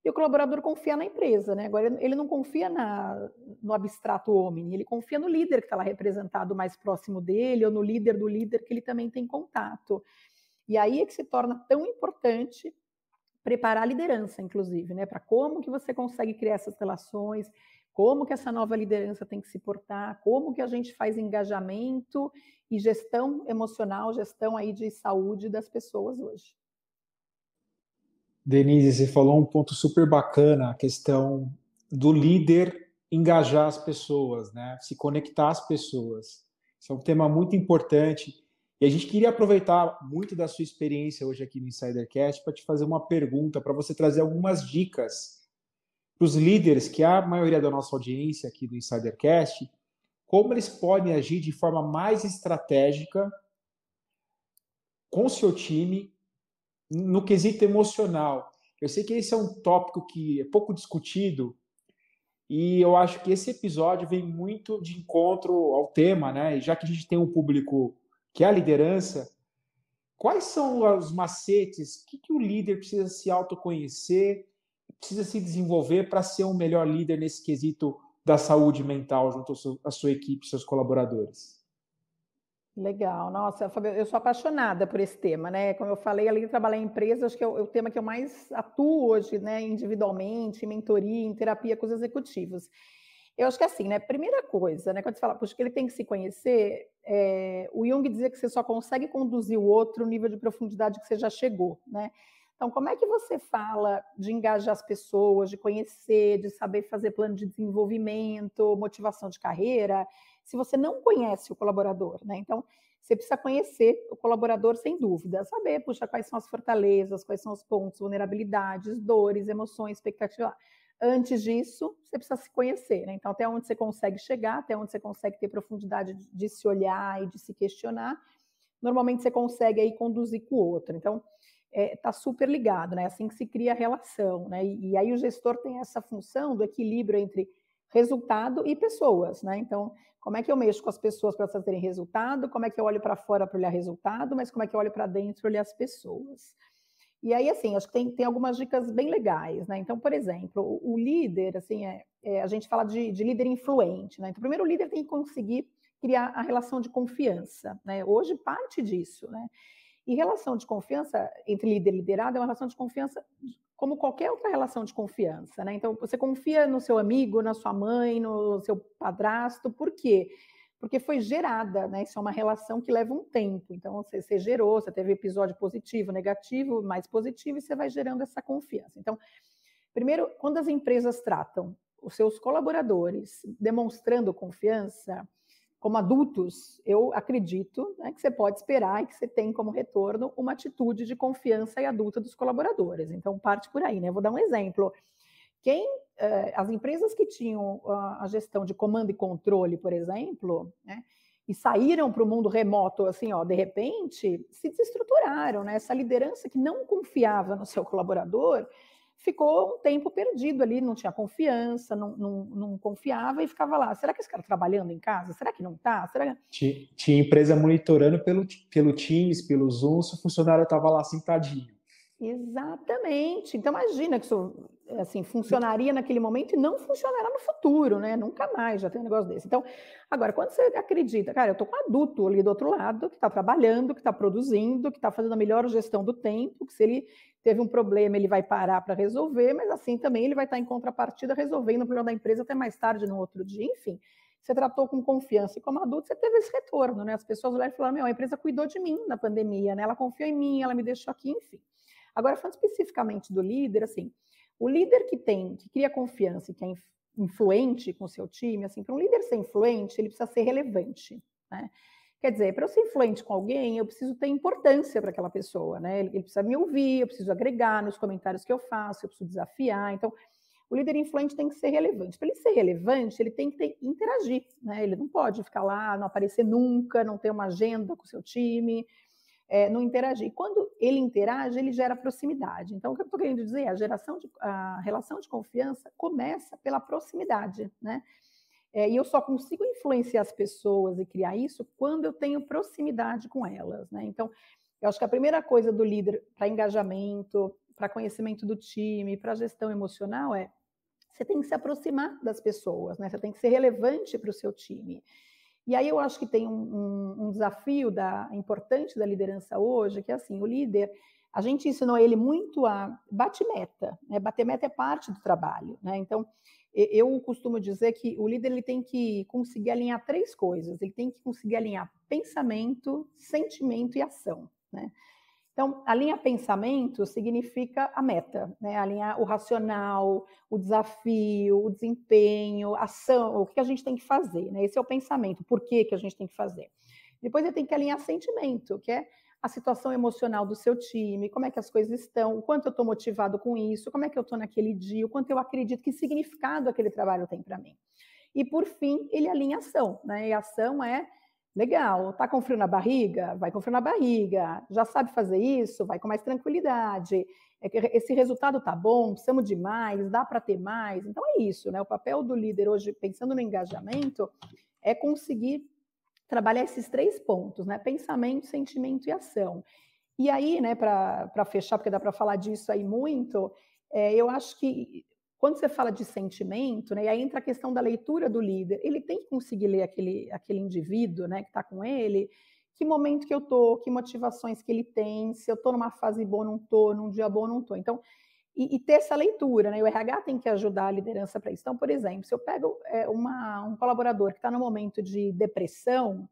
e o colaborador confia na empresa. Né? Agora, ele não confia na, no abstrato homem, ele confia no líder que está lá representado mais próximo dele ou no líder do líder que ele também tem contato. E aí é que se torna tão importante preparar a liderança, inclusive, né, para como que você consegue criar essas relações, como que essa nova liderança tem que se portar, como que a gente faz engajamento e gestão emocional, gestão aí de saúde das pessoas hoje. Denise, você falou um ponto super bacana, a questão do líder engajar as pessoas, né? Se conectar às pessoas. Isso é um tema muito importante. E a gente queria aproveitar muito da sua experiência hoje aqui no Insidercast para te fazer uma pergunta, para você trazer algumas dicas para os líderes, que é a maioria da nossa audiência aqui do Insidercast, como eles podem agir de forma mais estratégica com o seu time no quesito emocional. Eu sei que esse é um tópico que é pouco discutido e eu acho que esse episódio vem muito de encontro ao tema, né? já que a gente tem um público que é a liderança, quais são os macetes? que, que o líder precisa se autoconhecer, precisa se desenvolver para ser um melhor líder nesse quesito da saúde mental junto à sua, equipe, seus colaboradores? Legal, nossa, Fabio, eu sou apaixonada por esse tema, né? Como eu falei, além de trabalhar em empresas, acho que é o, é o, tema que eu mais atuo hoje, né? Individualmente, em mentoria, em terapia com os executivos. Eu acho que é assim, né? Primeira coisa, né? Quando você fala, puxa, que ele tem que se conhecer, é, o Jung dizia que você só consegue conduzir o outro no nível de profundidade que você já chegou, né? Então, como é que você fala de engajar as pessoas, de conhecer, de saber fazer plano de desenvolvimento, motivação de carreira, se você não conhece o colaborador, né? Então, você precisa conhecer o colaborador sem dúvida, saber, puxa, quais são as fortalezas, quais são os pontos, vulnerabilidades, dores, emoções, expectativas. Antes disso, você precisa se conhecer, né? Então, até onde você consegue chegar, até onde você consegue ter profundidade de se olhar e de se questionar, normalmente você consegue aí conduzir com o outro. Então, está é, super ligado, né? É assim que se cria a relação, né? E, e, aí o gestor tem essa função do equilíbrio entre resultado e pessoas, né? Então, como é que eu mexo com as pessoas para elas terem resultado? Como é que eu olho para fora para olhar resultado? Mas como é que eu olho para dentro para olhar as pessoas? E aí, assim, acho que tem, tem algumas dicas bem legais, né? Então, por exemplo, o, o líder, assim, é, é, a gente fala de, de líder influente, né? Então, primeiro, o líder tem que conseguir criar a relação de confiança, né? Hoje, parte disso, né? E relação de confiança entre líder e liderado é uma relação de confiança como qualquer outra relação de confiança, né? Então, você confia no seu amigo, na sua mãe, no seu padrasto, por quê? porque foi gerada, né? Isso é uma relação que leva um tempo. Então, você, você, gerou, você teve episódio positivo, negativo, mais positivo, e você vai gerando essa confiança. Então, primeiro, quando as empresas tratam os seus colaboradores demonstrando confiança, como adultos, eu acredito né, que você pode esperar e que você tem como retorno uma atitude de confiança e adulta dos colaboradores. Então, parte por aí, né? Vou dar um exemplo. Quem eh, as empresas que tinham ah, a gestão de comando e controle, por exemplo, né, e saíram para o mundo remoto, assim, ó, de repente, se desestruturaram, né? Essa liderança que não confiava no seu colaborador ficou um tempo perdido ali, não tinha confiança, não, não, não confiava e ficava lá. Será que esse cara está trabalhando em casa? Será que não está? Será Tinha, tinha empresa monitorando pelo, pelo Teams, pelo Zoom, se o funcionário estava lá sentadinho. Exatamente. Então imagina que isso assim funcionaria naquele momento e não funcionará no futuro, né? Nunca mais já tem um negócio desse. Então, agora quando você acredita, cara, eu estou com um adulto ali do outro lado que está trabalhando, que está produzindo, que está fazendo a melhor gestão do tempo, que se ele teve um problema ele vai parar para resolver, mas assim também ele vai estar tá em contrapartida resolvendo o problema da empresa até mais tarde no outro dia, enfim. Você tratou com confiança e como adulto você teve esse retorno, né? As pessoas olharam e falaram: "Meu, a empresa cuidou de mim na pandemia, né? Ela confiou em mim, ela me deixou aqui, enfim". Agora, falando especificamente do líder, assim, o líder que tem, que cria confiança e que é influente com o seu time, assim, para um líder ser influente, ele precisa ser relevante, né? Quer dizer, para eu ser influente com alguém, eu preciso ter importância para aquela pessoa, né? Ele, ele precisa me ouvir, eu preciso agregar nos comentários que eu faço, eu preciso desafiar. Então, o líder influente tem que ser relevante. Para ele ser relevante, ele tem que ter, interagir, né? Ele não pode ficar lá, não aparecer nunca, não ter uma agenda com o seu time, é, não interagir. Quando ele interage, ele gera proximidade. Então, o que eu estou querendo dizer é a geração de, a relação de confiança começa pela proximidade, né? É, e eu só consigo influenciar as pessoas e criar isso quando eu tenho proximidade com elas, né? Então, eu acho que a primeira coisa do líder para engajamento, para conhecimento do time, para gestão emocional é você tem que se aproximar das pessoas, né? Você tem que ser relevante para o seu time. E aí eu acho que tem um, um, um desafio da, importante da liderança hoje, que é assim, o líder, a gente ensinou ele muito a bater meta, né? bater meta é parte do trabalho, né? Então, eu costumo dizer que o líder ele tem que conseguir alinhar três coisas, ele tem que conseguir alinhar pensamento, sentimento e ação, né? Então, alinha pensamento significa a meta, né? Alinhar o racional, o desafio, o desempenho, a ação, o que a gente tem que fazer, né? Esse é o pensamento, por que, que a gente tem que fazer. Depois eu tenho que alinhar sentimento, que é a situação emocional do seu time, como é que as coisas estão, o quanto eu estou motivado com isso, como é que eu estou naquele dia, o quanto eu acredito, que significado aquele trabalho tem para mim. E por fim, ele alinha ação, né? E ação é Legal, tá com frio na barriga? Vai com frio na barriga. Já sabe fazer isso? Vai com mais tranquilidade. É esse resultado tá bom, precisamos de mais, dá para ter mais. Então é isso, né? O papel do líder hoje, pensando no engajamento, é conseguir trabalhar esses três pontos, né? Pensamento, sentimento e ação. E aí, né, para fechar, porque dá para falar disso aí muito, é, eu acho que quando você fala de sentimento, né, e aí entra a questão da leitura do líder, ele tem que conseguir ler aquele, aquele indivíduo né, que está com ele, que momento que eu estou, que motivações que ele tem, se eu estou numa fase boa, não estou, num dia bom, não estou. Então, e, e, ter essa leitura, né? O RH tem que ajudar a liderança para isso. Então, por exemplo, se eu pego é, uma, um colaborador que está no momento de depressão,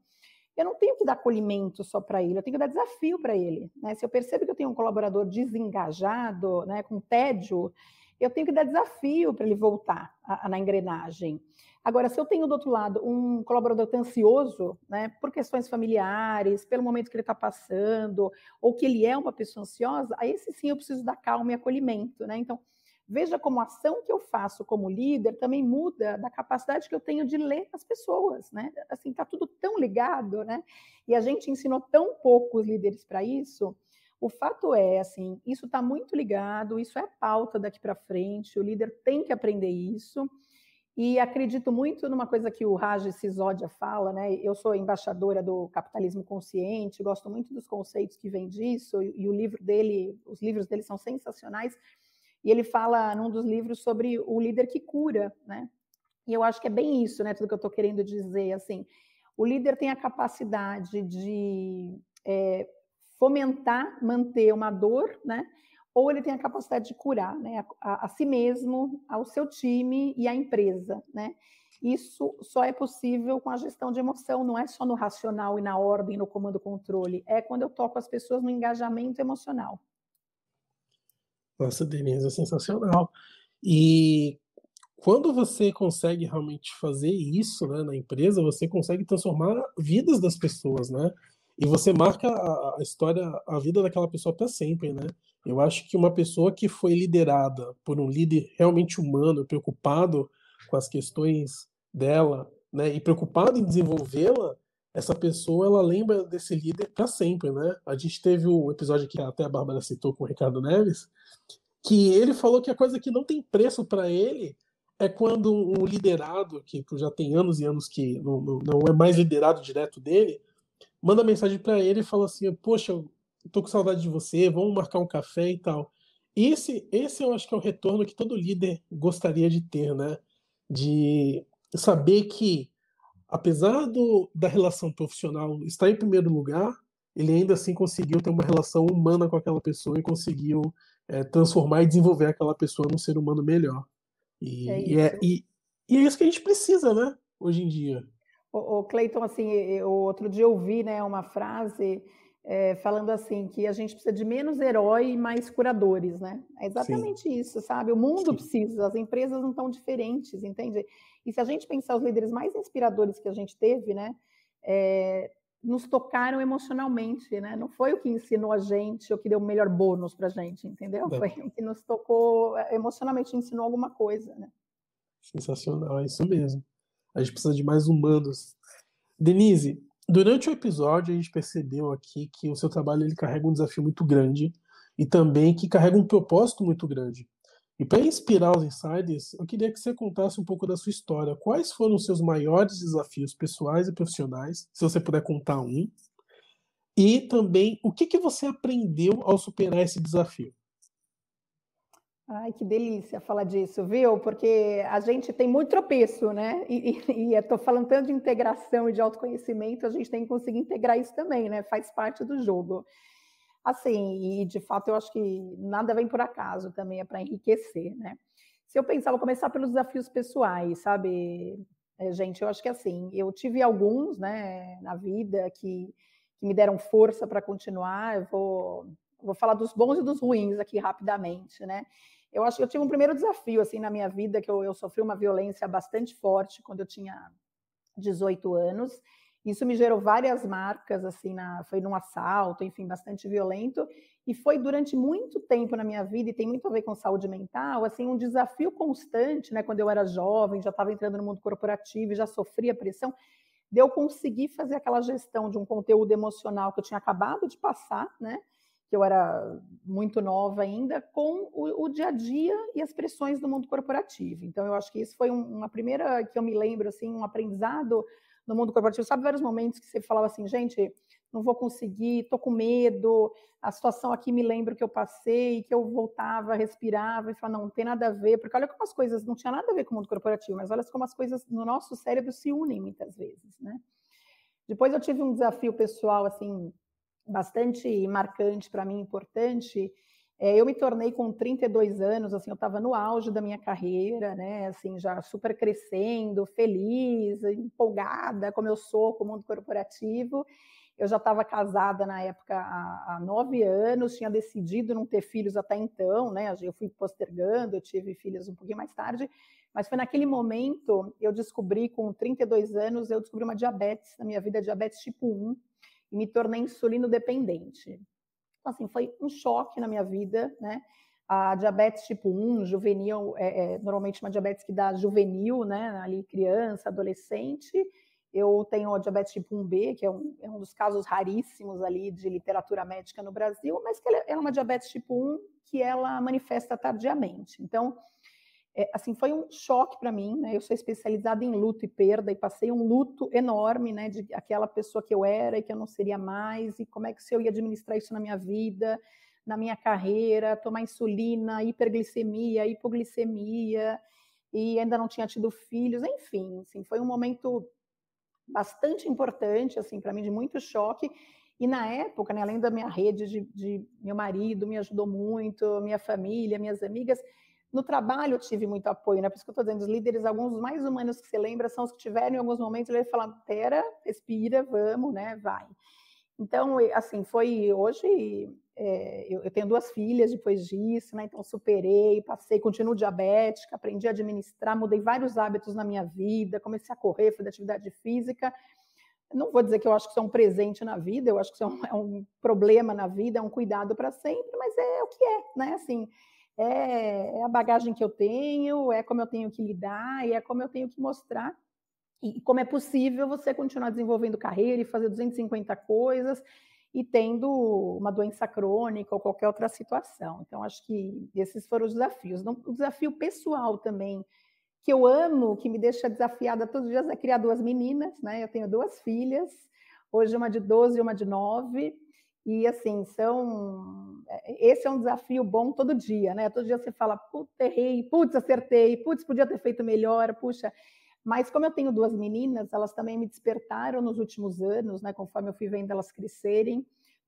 eu não tenho que dar acolhimento só para ele, eu tenho que dar desafio para ele. Né? Se eu percebo que eu tenho um colaborador desengajado, né, com tédio, eu tenho que dar desafio para ele voltar a, a, na engrenagem. Agora, se eu tenho do outro lado um colaborador ansioso, né, por questões familiares, pelo momento que ele está passando, ou que ele é uma pessoa ansiosa, aí esse sim eu preciso dar calma e acolhimento, né? Então, veja como a ação que eu faço como líder também muda da capacidade que eu tenho de ler as pessoas, né? Assim, está tudo tão ligado, né? E a gente ensinou tão poucos líderes para isso o fato é, assim, isso está muito ligado, isso é pauta daqui para frente, o líder tem que aprender isso. E acredito muito numa coisa que o Raj Sisodia fala, né? Eu sou embaixadora do capitalismo consciente, gosto muito dos conceitos que vêm disso, e, e o livro dele, os livros dele são sensacionais. E ele fala num dos livros sobre o líder que cura, né? E eu acho que é bem isso, né? Tudo que eu estou querendo dizer, assim, o líder tem a capacidade de é, fomentar, manter uma dor, né? Ou ele tem a capacidade de curar, né? A, a, a si mesmo, ao seu time e à empresa, né? Isso só é possível com a gestão de emoção, não é só no racional e na ordem, no comando-controle. É quando eu toco as pessoas no engajamento emocional. Nossa, Denise, é sensacional. E quando você consegue realmente fazer isso né, na empresa, você consegue transformar vidas das pessoas, né? E você marca a, história, a vida daquela pessoa para sempre, né? Eu acho que uma pessoa que foi liderada por um líder realmente humano, preocupado com as questões dela, né, e preocupado em desenvolvê-la, essa pessoa ela lembra desse líder para sempre, né? A gente teve um episódio que até a Bárbara citou com o Ricardo Neves, que ele falou que a coisa que não tem preço para ele é quando um liderado que já tem anos e anos que não, não, não é mais liderado direto dele, manda mensagem para ele e fala assim: Poxa, eu tô com saudade de você, vamos marcar um café e tal. Esse, esse eu acho que é o retorno que todo líder gostaria de ter, né? De saber que, apesar do, da relação profissional estar em primeiro lugar, ele ainda assim conseguiu ter uma relação humana com aquela pessoa e conseguiu é, transformar e desenvolver aquela pessoa num ser humano melhor. E é, e é, e, e é isso que a gente precisa, né? Hoje em dia. O, o Cleiton, assim, outro dia eu vi né, uma frase é, falando assim que a gente precisa de menos herói e mais curadores, né? É exatamente Sim. isso, sabe? O mundo Sim. precisa, as empresas não estão diferentes, entende? E se a gente pensar os líderes mais inspiradores que a gente teve, né? É, nos tocaram emocionalmente, né? Não foi o que ensinou a gente, o que deu o melhor bônus para a gente, entendeu? Foi o que nos tocou é, emocionalmente, ensinou alguma coisa, né? Sensacional, é isso mesmo. A gente precisa de mais humanos. Denise, durante o episódio a gente percebeu aqui que o seu trabalho ele carrega um desafio muito grande e também que carrega um propósito muito grande. E para inspirar os insiders, eu queria que você contasse um pouco da sua história. Quais foram os seus maiores desafios pessoais e profissionais, se você puder contar um? E também, o que, que você aprendeu ao superar esse desafio? Ai, que delícia falar disso, viu? Porque a gente tem muito tropeço, né? E, e, e eu estou falando tanto de integração e de autoconhecimento, a gente tem que conseguir integrar isso também, né? Faz parte do jogo. Assim, e de fato eu acho que nada vem por acaso também, é para enriquecer, né? Se eu pensar, vou começar pelos desafios pessoais, sabe? É, gente, eu acho que assim, eu tive alguns, né, na vida que, que me deram força para continuar, eu vou. Vou falar dos bons e dos ruins aqui rapidamente, né? Eu acho que eu tive um primeiro desafio assim na minha vida, que eu, eu sofri uma violência bastante forte quando eu tinha 18 anos. Isso me gerou várias marcas, assim, na, foi num assalto, enfim, bastante violento. E foi durante muito tempo na minha vida, e tem muito a ver com saúde mental, assim, um desafio constante, né? Quando eu era jovem, já estava entrando no mundo corporativo, já sofria pressão, de eu conseguir fazer aquela gestão de um conteúdo emocional que eu tinha acabado de passar, né? que eu era muito nova ainda, com o, o, dia a dia e as pressões do mundo corporativo. Então, eu acho que isso foi um, uma primeira que eu me lembro, assim, um aprendizado no mundo corporativo. Sabe vários momentos que você falava assim, gente, não vou conseguir, tô com medo, a situação aqui me lembra o que eu passei, que eu voltava, respirava e falava, não, não tem nada a ver, porque olha como as coisas, não tinha nada a ver com o mundo corporativo, mas olha como as coisas no nosso cérebro se unem muitas vezes, né? Depois eu tive um desafio pessoal, assim, bastante marcante para mim, importante, é, eu me tornei com 32 anos, assim, eu estava no auge da minha carreira, né, assim, já super crescendo, feliz, empolgada, como eu sou com o mundo corporativo. Eu já estava casada na época há, há, nove anos, tinha decidido não ter filhos até então, né, eu fui postergando, eu tive filhos um pouquinho mais tarde, mas foi naquele momento, eu descobri, com 32 anos, eu descobri uma diabetes, na minha vida, diabetes tipo 1, e me tornei insulino dependente. Então, assim, foi um choque na minha vida, né? A diabetes tipo 1, juvenil, é, é, normalmente uma diabetes que dá juvenil, né? Ali criança, adolescente. Eu tenho a diabetes tipo 1B, que é um, é um dos casos raríssimos ali de literatura médica no Brasil, mas que ela, é, é uma diabetes tipo 1 que ela manifesta tardiamente. Então, é, assim, foi um choque para mim, né? Eu sou especializada em luto e perda e passei um luto enorme, né, de aquela pessoa que eu era e que eu não seria mais e como é que se eu ia administrar isso na minha vida, na minha carreira, tomar insulina, hiperglicemia, hipoglicemia e ainda não tinha tido filhos, enfim, assim, foi um momento bastante importante, assim, para mim de muito choque. E na época, né, além da minha rede de, de meu marido me ajudou muito, minha família, minhas amigas, no trabalho eu tive muito apoio, né? Por isso que eu estou dizendo, os líderes, alguns dos mais humanos que você lembra, são os que tiveram em alguns momentos, ele falaram, pera, respira, vamos, né, vai. Então, assim, foi hoje, é, eu, eu, tenho duas filhas depois disso, né, então superei, passei, continuo diabética, aprendi a administrar, mudei vários hábitos na minha vida, comecei a correr, fui da atividade física, não vou dizer que eu acho que isso é um presente na vida, eu acho que isso é um, é um problema na vida, é um cuidado para sempre, mas é o que é, né? Assim, é, é a bagagem que eu tenho, é como eu tenho que lidar e é como eu tenho que mostrar e como é possível você continuar desenvolvendo carreira e fazer 250 coisas e tendo uma doença crônica ou qualquer outra situação. Então, acho que esses foram os desafios. O desafio pessoal também, que eu amo, que me deixa desafiada todos os dias, é criar duas meninas, né? Eu tenho duas filhas, hoje uma de 12 e uma de 9. E assim, são. É, esse é um desafio bom todo dia, né? Todo dia você fala, putz, errei, putz, acertei, putz, podia ter feito melhor, puxa. Mas como eu tenho duas meninas, elas também me despertaram nos últimos anos, né? Conforme eu fui vendo elas crescerem.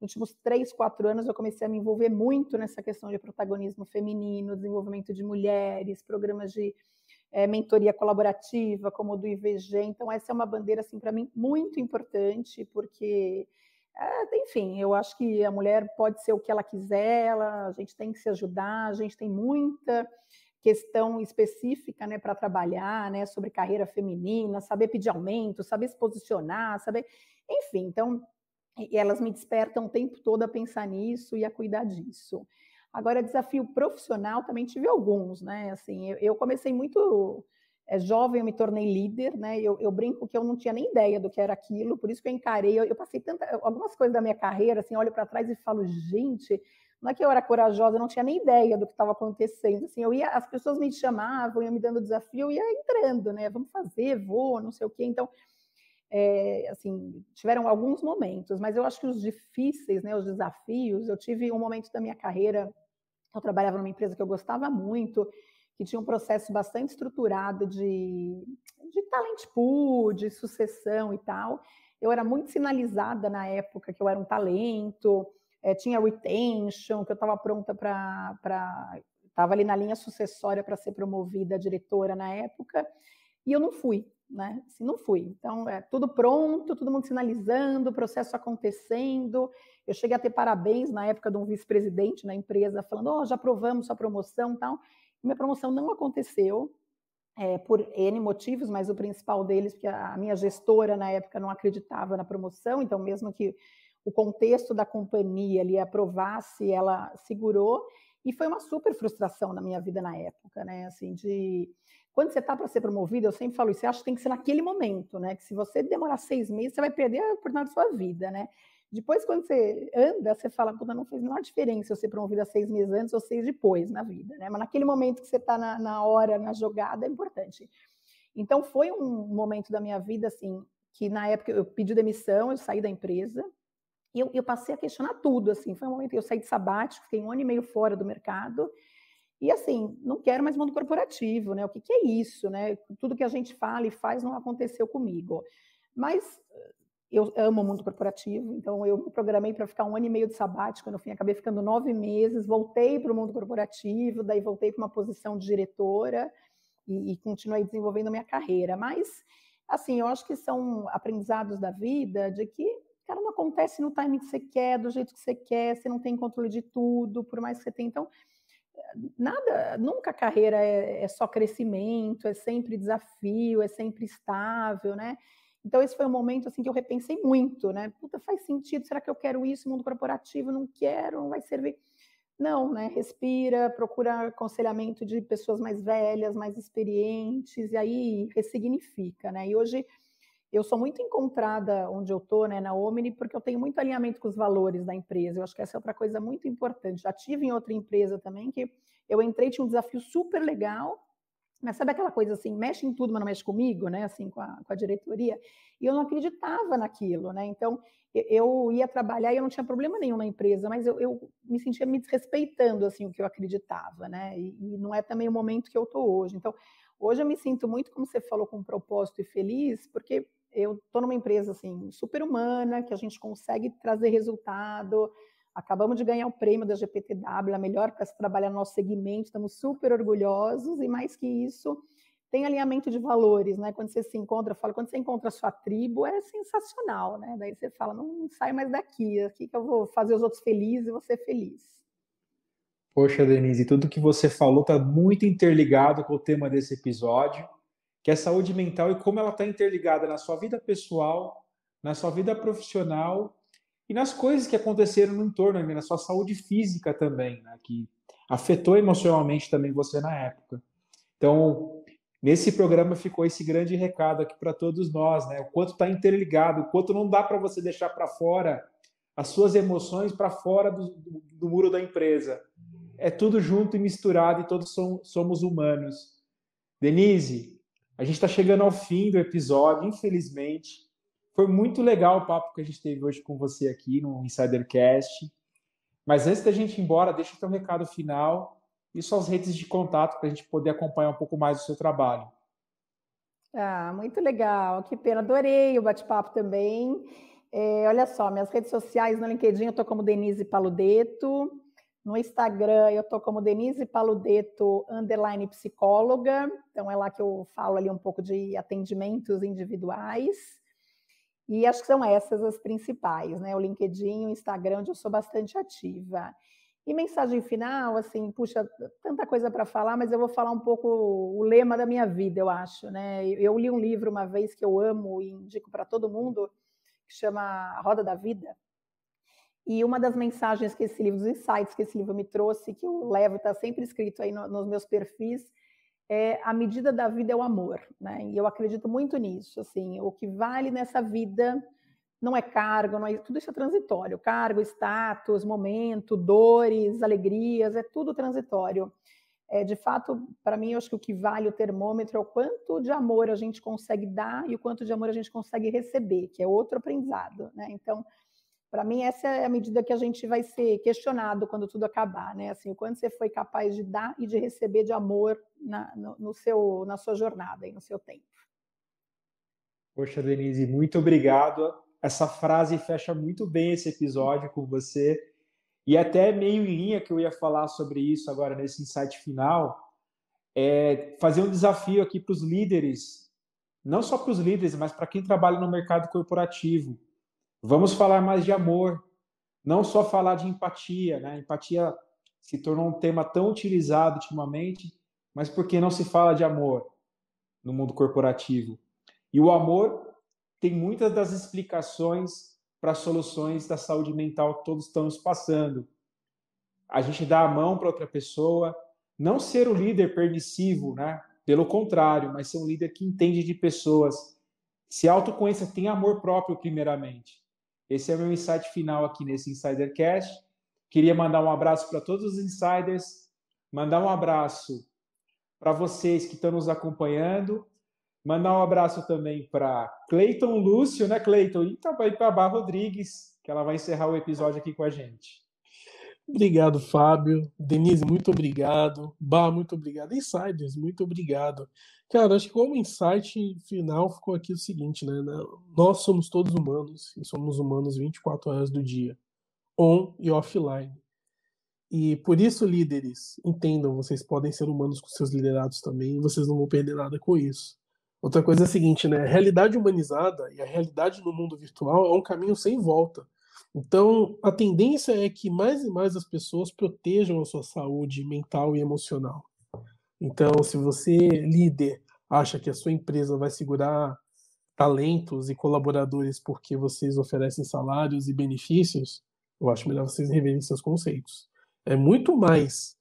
Nos últimos três, quatro anos, eu comecei a me envolver muito nessa questão de protagonismo feminino, desenvolvimento de mulheres, programas de é, mentoria colaborativa, como o do IVG. Então, essa é uma bandeira, assim, para mim, muito importante, porque é, enfim, eu acho que a mulher pode ser o que ela quiser, ela, a gente tem que se ajudar, a gente tem muita questão específica né, para trabalhar, né, sobre carreira feminina, saber pedir aumento, saber se posicionar, saber. Enfim, então, elas me despertam o tempo todo a pensar nisso e a cuidar disso. Agora, desafio profissional, também tive alguns, né? Assim, eu, eu comecei muito é jovem eu me tornei líder, né? Eu, eu, brinco que eu não tinha nem ideia do que era aquilo, por isso que eu encarei. Eu, eu passei tanta, algumas coisas da minha carreira, assim, olho para trás e falo, gente, não é que eu era corajosa, eu não tinha nem ideia do que estava acontecendo. Assim, eu ia, as pessoas me chamavam, iam me dando desafio, eu ia entrando, né? Vamos fazer, vou, não sei o quê. Então, é, assim, tiveram alguns momentos, mas eu acho que os difíceis, né? Os desafios, eu tive um momento da minha carreira. Eu trabalhava numa empresa que eu gostava muito, que tinha um processo bastante estruturado de, de talent pool, de sucessão e tal. Eu era muito sinalizada na época que eu era um talento, é, tinha retention, que eu estava pronta para. Estava ali na linha sucessória para ser promovida diretora na época, e eu não fui, né? Assim, não fui. Então, é, tudo pronto, todo mundo sinalizando, o processo acontecendo. Eu cheguei a ter parabéns na época de um vice-presidente na empresa, falando: Ó, oh, já aprovamos sua promoção e tal. Minha promoção não aconteceu é, por N motivos, mas o principal deles, porque a minha gestora na época não acreditava na promoção, então, mesmo que o contexto da companhia ali aprovasse, ela segurou. E foi uma super frustração na minha vida na época, né? Assim, de quando você está para ser promovido, eu sempre falo isso, você acha que tem que ser naquele momento, né? Que se você demorar seis meses, você vai perder a oportunidade da sua vida, né? Depois, quando você anda, você fala, puta, não fez a menor diferença eu ser promovida seis meses antes ou seis depois na vida, né? Mas naquele momento que você está na, na hora, na jogada, é importante. Então, foi um momento da minha vida, assim, que na época eu pedi demissão, eu saí da empresa, e eu, eu passei a questionar tudo, assim. Foi um momento que eu saí de sabático, fiquei um ano e meio fora do mercado, e assim, não quero mais mundo corporativo, né? O que, que é isso, né? Tudo que a gente fala e faz não aconteceu comigo. Mas eu amo o mundo corporativo, então eu me programei para ficar um ano e meio de sabático, no fim acabei ficando nove meses, voltei para o mundo corporativo, daí voltei para uma posição de diretora e, e continuei desenvolvendo minha carreira. Mas, assim, eu acho que são aprendizados da vida de que, cara, não acontece no timing que você quer, do jeito que você quer, você não tem controle de tudo, por mais que você tenha. Então, nada, nunca a carreira é, é só crescimento, é sempre desafio, é sempre estável, né? Então, esse foi um momento assim que eu repensei muito, né? Puta, faz sentido, será que eu quero isso, mundo corporativo? Não quero, não vai servir. Não, né? Respira, procura aconselhamento de pessoas mais velhas, mais experientes, e aí ressignifica, né? E hoje eu sou muito encontrada onde eu estou, né, na Omni, porque eu tenho muito alinhamento com os valores da empresa. Eu acho que essa é outra coisa muito importante. Já tive em outra empresa também que eu entrei, tinha um desafio super legal, mas sabe aquela coisa assim, mexe em tudo, mas não mexe comigo, né? Assim, com a, com a diretoria. E eu não acreditava naquilo, né? Então, eu, ia trabalhar e eu não tinha problema nenhum na empresa, mas eu, eu me sentia me desrespeitando, assim, o que eu acreditava, né? E, e não é também o momento que eu estou hoje. Então, hoje eu me sinto muito, como você falou, com propósito e feliz, porque eu estou numa empresa, assim, super humana, que a gente consegue trazer resultado, Acabamos de ganhar o prêmio da GPTW, a melhor para se trabalhar no nosso segmento, estamos super orgulhosos e mais que isso, tem alinhamento de valores, né? Quando você se encontra, fala, quando você encontra a sua tribo, é sensacional, né? Daí você fala, não sai mais daqui, aqui que eu vou fazer os outros felizes e você feliz. Poxa, Denise, tudo que você falou está muito interligado com o tema desse episódio, que é saúde mental e como ela está interligada na sua vida pessoal, na sua vida profissional e nas coisas que aconteceram no entorno, né? na sua saúde física também, né? que afetou emocionalmente também você na época. Então, nesse programa ficou esse grande recado aqui para todos nós, né? O quanto está interligado, o quanto não dá para você deixar para fora as suas emoções para fora do, do, do, muro da empresa. É tudo junto e misturado e todos somos humanos. Denise, a gente está chegando ao fim do episódio, infelizmente. Foi muito legal o papo que a gente teve hoje com você aqui no Insidercast. Mas antes da gente ir embora, deixa o teu recado final e suas redes de contato para a gente poder acompanhar um pouco mais o seu trabalho. Ah, muito legal, que pena, adorei o bate-papo também. É, olha só, minhas redes sociais no LinkedIn eu estou como Denise Paludeto, no Instagram eu estou como Denise Paludeto, underline psicóloga, então é lá que eu falo ali um pouco de atendimentos individuais. E acho que são essas as principais, né? O LinkedIn, o Instagram, onde eu sou bastante ativa. E mensagem final, assim, puxa, tanta coisa para falar, mas eu vou falar um pouco o lema da minha vida, eu acho, né? Eu li um livro uma vez que eu amo e indico para todo mundo, que chama A Roda da Vida. E uma das mensagens que esse livro, dos insights que esse livro me trouxe, que eu levo, está sempre escrito aí no, nos meus perfis, é a medida da vida é o amor, né? E eu acredito muito nisso, assim, o que vale nessa vida não é cargo, não é tudo isso é transitório, cargo, status, momento, dores, alegrias, é tudo transitório. É, de fato, para mim, eu acho que o que vale o termômetro é o quanto de amor a gente consegue dar e o quanto de amor a gente consegue receber, que é outro aprendizado, né? Então, para mim, essa é a medida que a gente vai ser questionado quando tudo acabar, né? Assim, o quanto você foi capaz de dar e de receber de amor na, no, no seu, na sua jornada e no seu tempo. Poxa, Denise, muito obrigado. Essa frase fecha muito bem esse episódio com você. E até meio em linha que eu ia falar sobre isso agora nesse insight final, é fazer um desafio aqui para os líderes, não só para os líderes, mas para quem trabalha no mercado corporativo Vamos falar mais de amor, não só falar de empatia, né? Empatia se tornou um tema tão utilizado ultimamente, mas por que não se fala de amor no mundo corporativo? E o amor tem muitas das explicações para soluções da saúde mental que todos estamos passando. A gente dá a mão para outra pessoa, não ser o líder permissivo, né? Pelo contrário, mas ser um líder que entende de pessoas, se autoconheça, tem amor próprio primeiramente. Esse é o meu insight final aqui nesse Insidercast. Queria mandar um abraço para todos os insiders, mandar um abraço para vocês que estão nos acompanhando, mandar um abraço também para Cleiton Lúcio, né, Cleiton? E também para a Bar Rodrigues, que ela vai encerrar o episódio aqui com a gente. Obrigado, Fábio. Denise, muito obrigado. Bah, muito obrigado. Insiders, muito obrigado. Cara, acho que como insight final ficou aqui o seguinte, né? Nós somos todos humanos e somos humanos 24 horas do dia, on e offline. E por isso, líderes, entendam, vocês podem ser humanos com seus liderados também, vocês não vão perder nada com isso. Outra coisa é a seguinte, né? A realidade humanizada e a realidade no mundo virtual é um caminho sem volta. Então, a tendência é que mais e mais as pessoas protejam a sua saúde mental e emocional. Então, se você, líder, acha que a sua empresa vai segurar talentos e colaboradores porque vocês oferecem salários e benefícios, eu acho melhor vocês reverem seus conceitos. É muito mais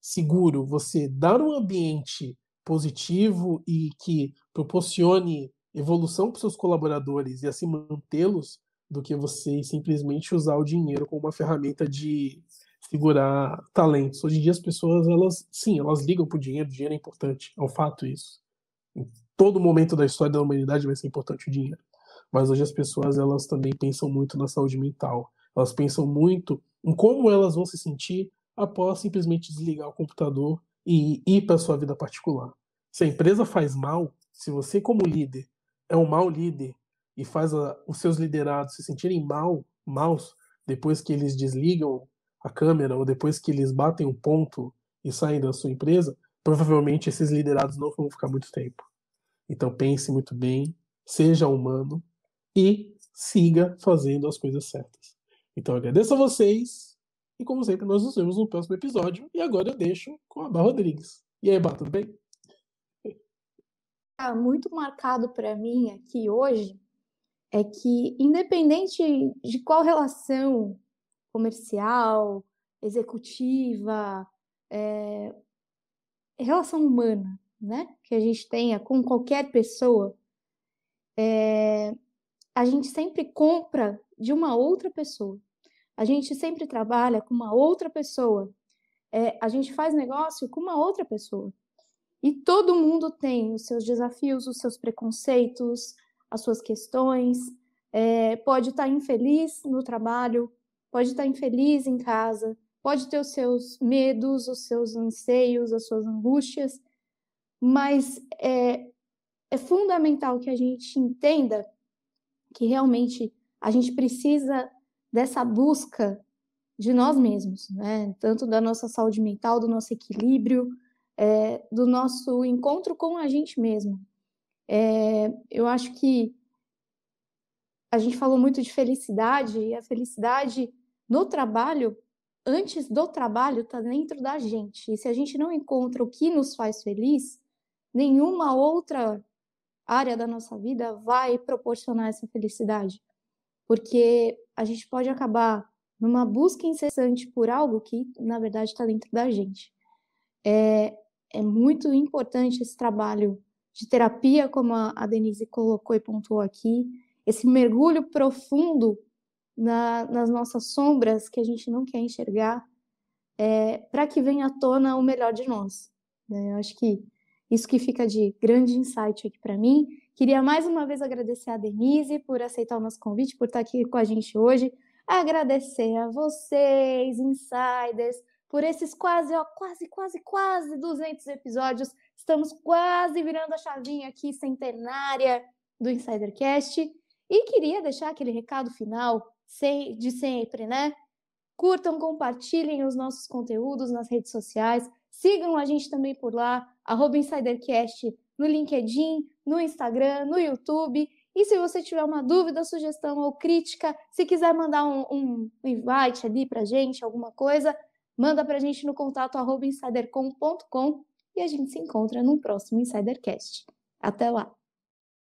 seguro você dar um ambiente positivo e que proporcione evolução para seus colaboradores e assim mantê-los do que você simplesmente usar o dinheiro como uma ferramenta de segurar talentos. Hoje em dia as pessoas, elas, sim, elas ligam pro dinheiro, o dinheiro é importante, é um fato isso. Em todo momento da história da humanidade vai ser importante o dinheiro. Mas hoje as pessoas, elas também pensam muito na saúde mental. Elas pensam muito em como elas vão se sentir após simplesmente desligar o computador e ir para sua vida particular. Se a empresa faz mal, se você como líder é um mau líder e faz a, os seus liderados se sentirem mal, maus depois que eles desligam a câmera ou depois que eles batem o ponto e saem da sua empresa, provavelmente esses liderados não vão ficar muito tempo. Então pense muito bem, seja humano e siga fazendo as coisas certas. Então agradeço a vocês e como sempre nós nos vemos no próximo episódio e agora eu deixo com a Bar Rodrigues. E aí, Bar, tudo bem? Tá muito marcado para mim aqui hoje é que independente de qual relação comercial, executiva, é, relação humana, né? Que a gente tenha com qualquer pessoa, é, a gente sempre compra de uma outra pessoa. A gente sempre trabalha com uma outra pessoa. É, a gente faz negócio com uma outra pessoa. E todo mundo tem os seus desafios, os seus preconceitos, as suas questões. É, pode estar infeliz no trabalho, pode estar infeliz em casa, pode ter os seus medos, os seus anseios, as suas angústias, mas é, é fundamental que a gente entenda que realmente a gente precisa dessa busca de nós mesmos, né? Tanto da nossa saúde mental, do nosso equilíbrio, é, do nosso encontro com a gente mesmo. É, eu acho que a gente falou muito de felicidade e a felicidade no trabalho, antes do trabalho, está dentro da gente. E se a gente não encontra o que nos faz feliz, nenhuma outra área da nossa vida vai proporcionar essa felicidade. Porque a gente pode acabar numa busca incessante por algo que, na verdade, está dentro da gente. É, é muito importante esse trabalho de terapia, como a Denise colocou e pontuou aqui, esse mergulho profundo na, nas nossas sombras que a gente não quer enxergar, é, para que venha à tona o melhor de nós. Né? Eu acho que isso que fica de grande insight aqui para mim. Queria mais uma vez agradecer a Denise por aceitar o nosso convite, por estar aqui com a gente hoje. Agradecer a vocês, insiders, por esses quase, ó, quase, quase, quase 200 episódios. Estamos quase virando a chavinha aqui centenária do Insidercast. E queria deixar aquele recado final de sempre, né? Curtam, compartilhem os nossos conteúdos nas redes sociais. Sigam a gente também por lá, arroba InsiderCast, no LinkedIn, no Instagram, no YouTube. E se você tiver uma dúvida, sugestão ou crítica, se quiser mandar um, um invite ali pra gente, alguma coisa, manda pra gente no contato arroba insidercom.com e a gente se encontra no próximo InsiderCast. Até lá!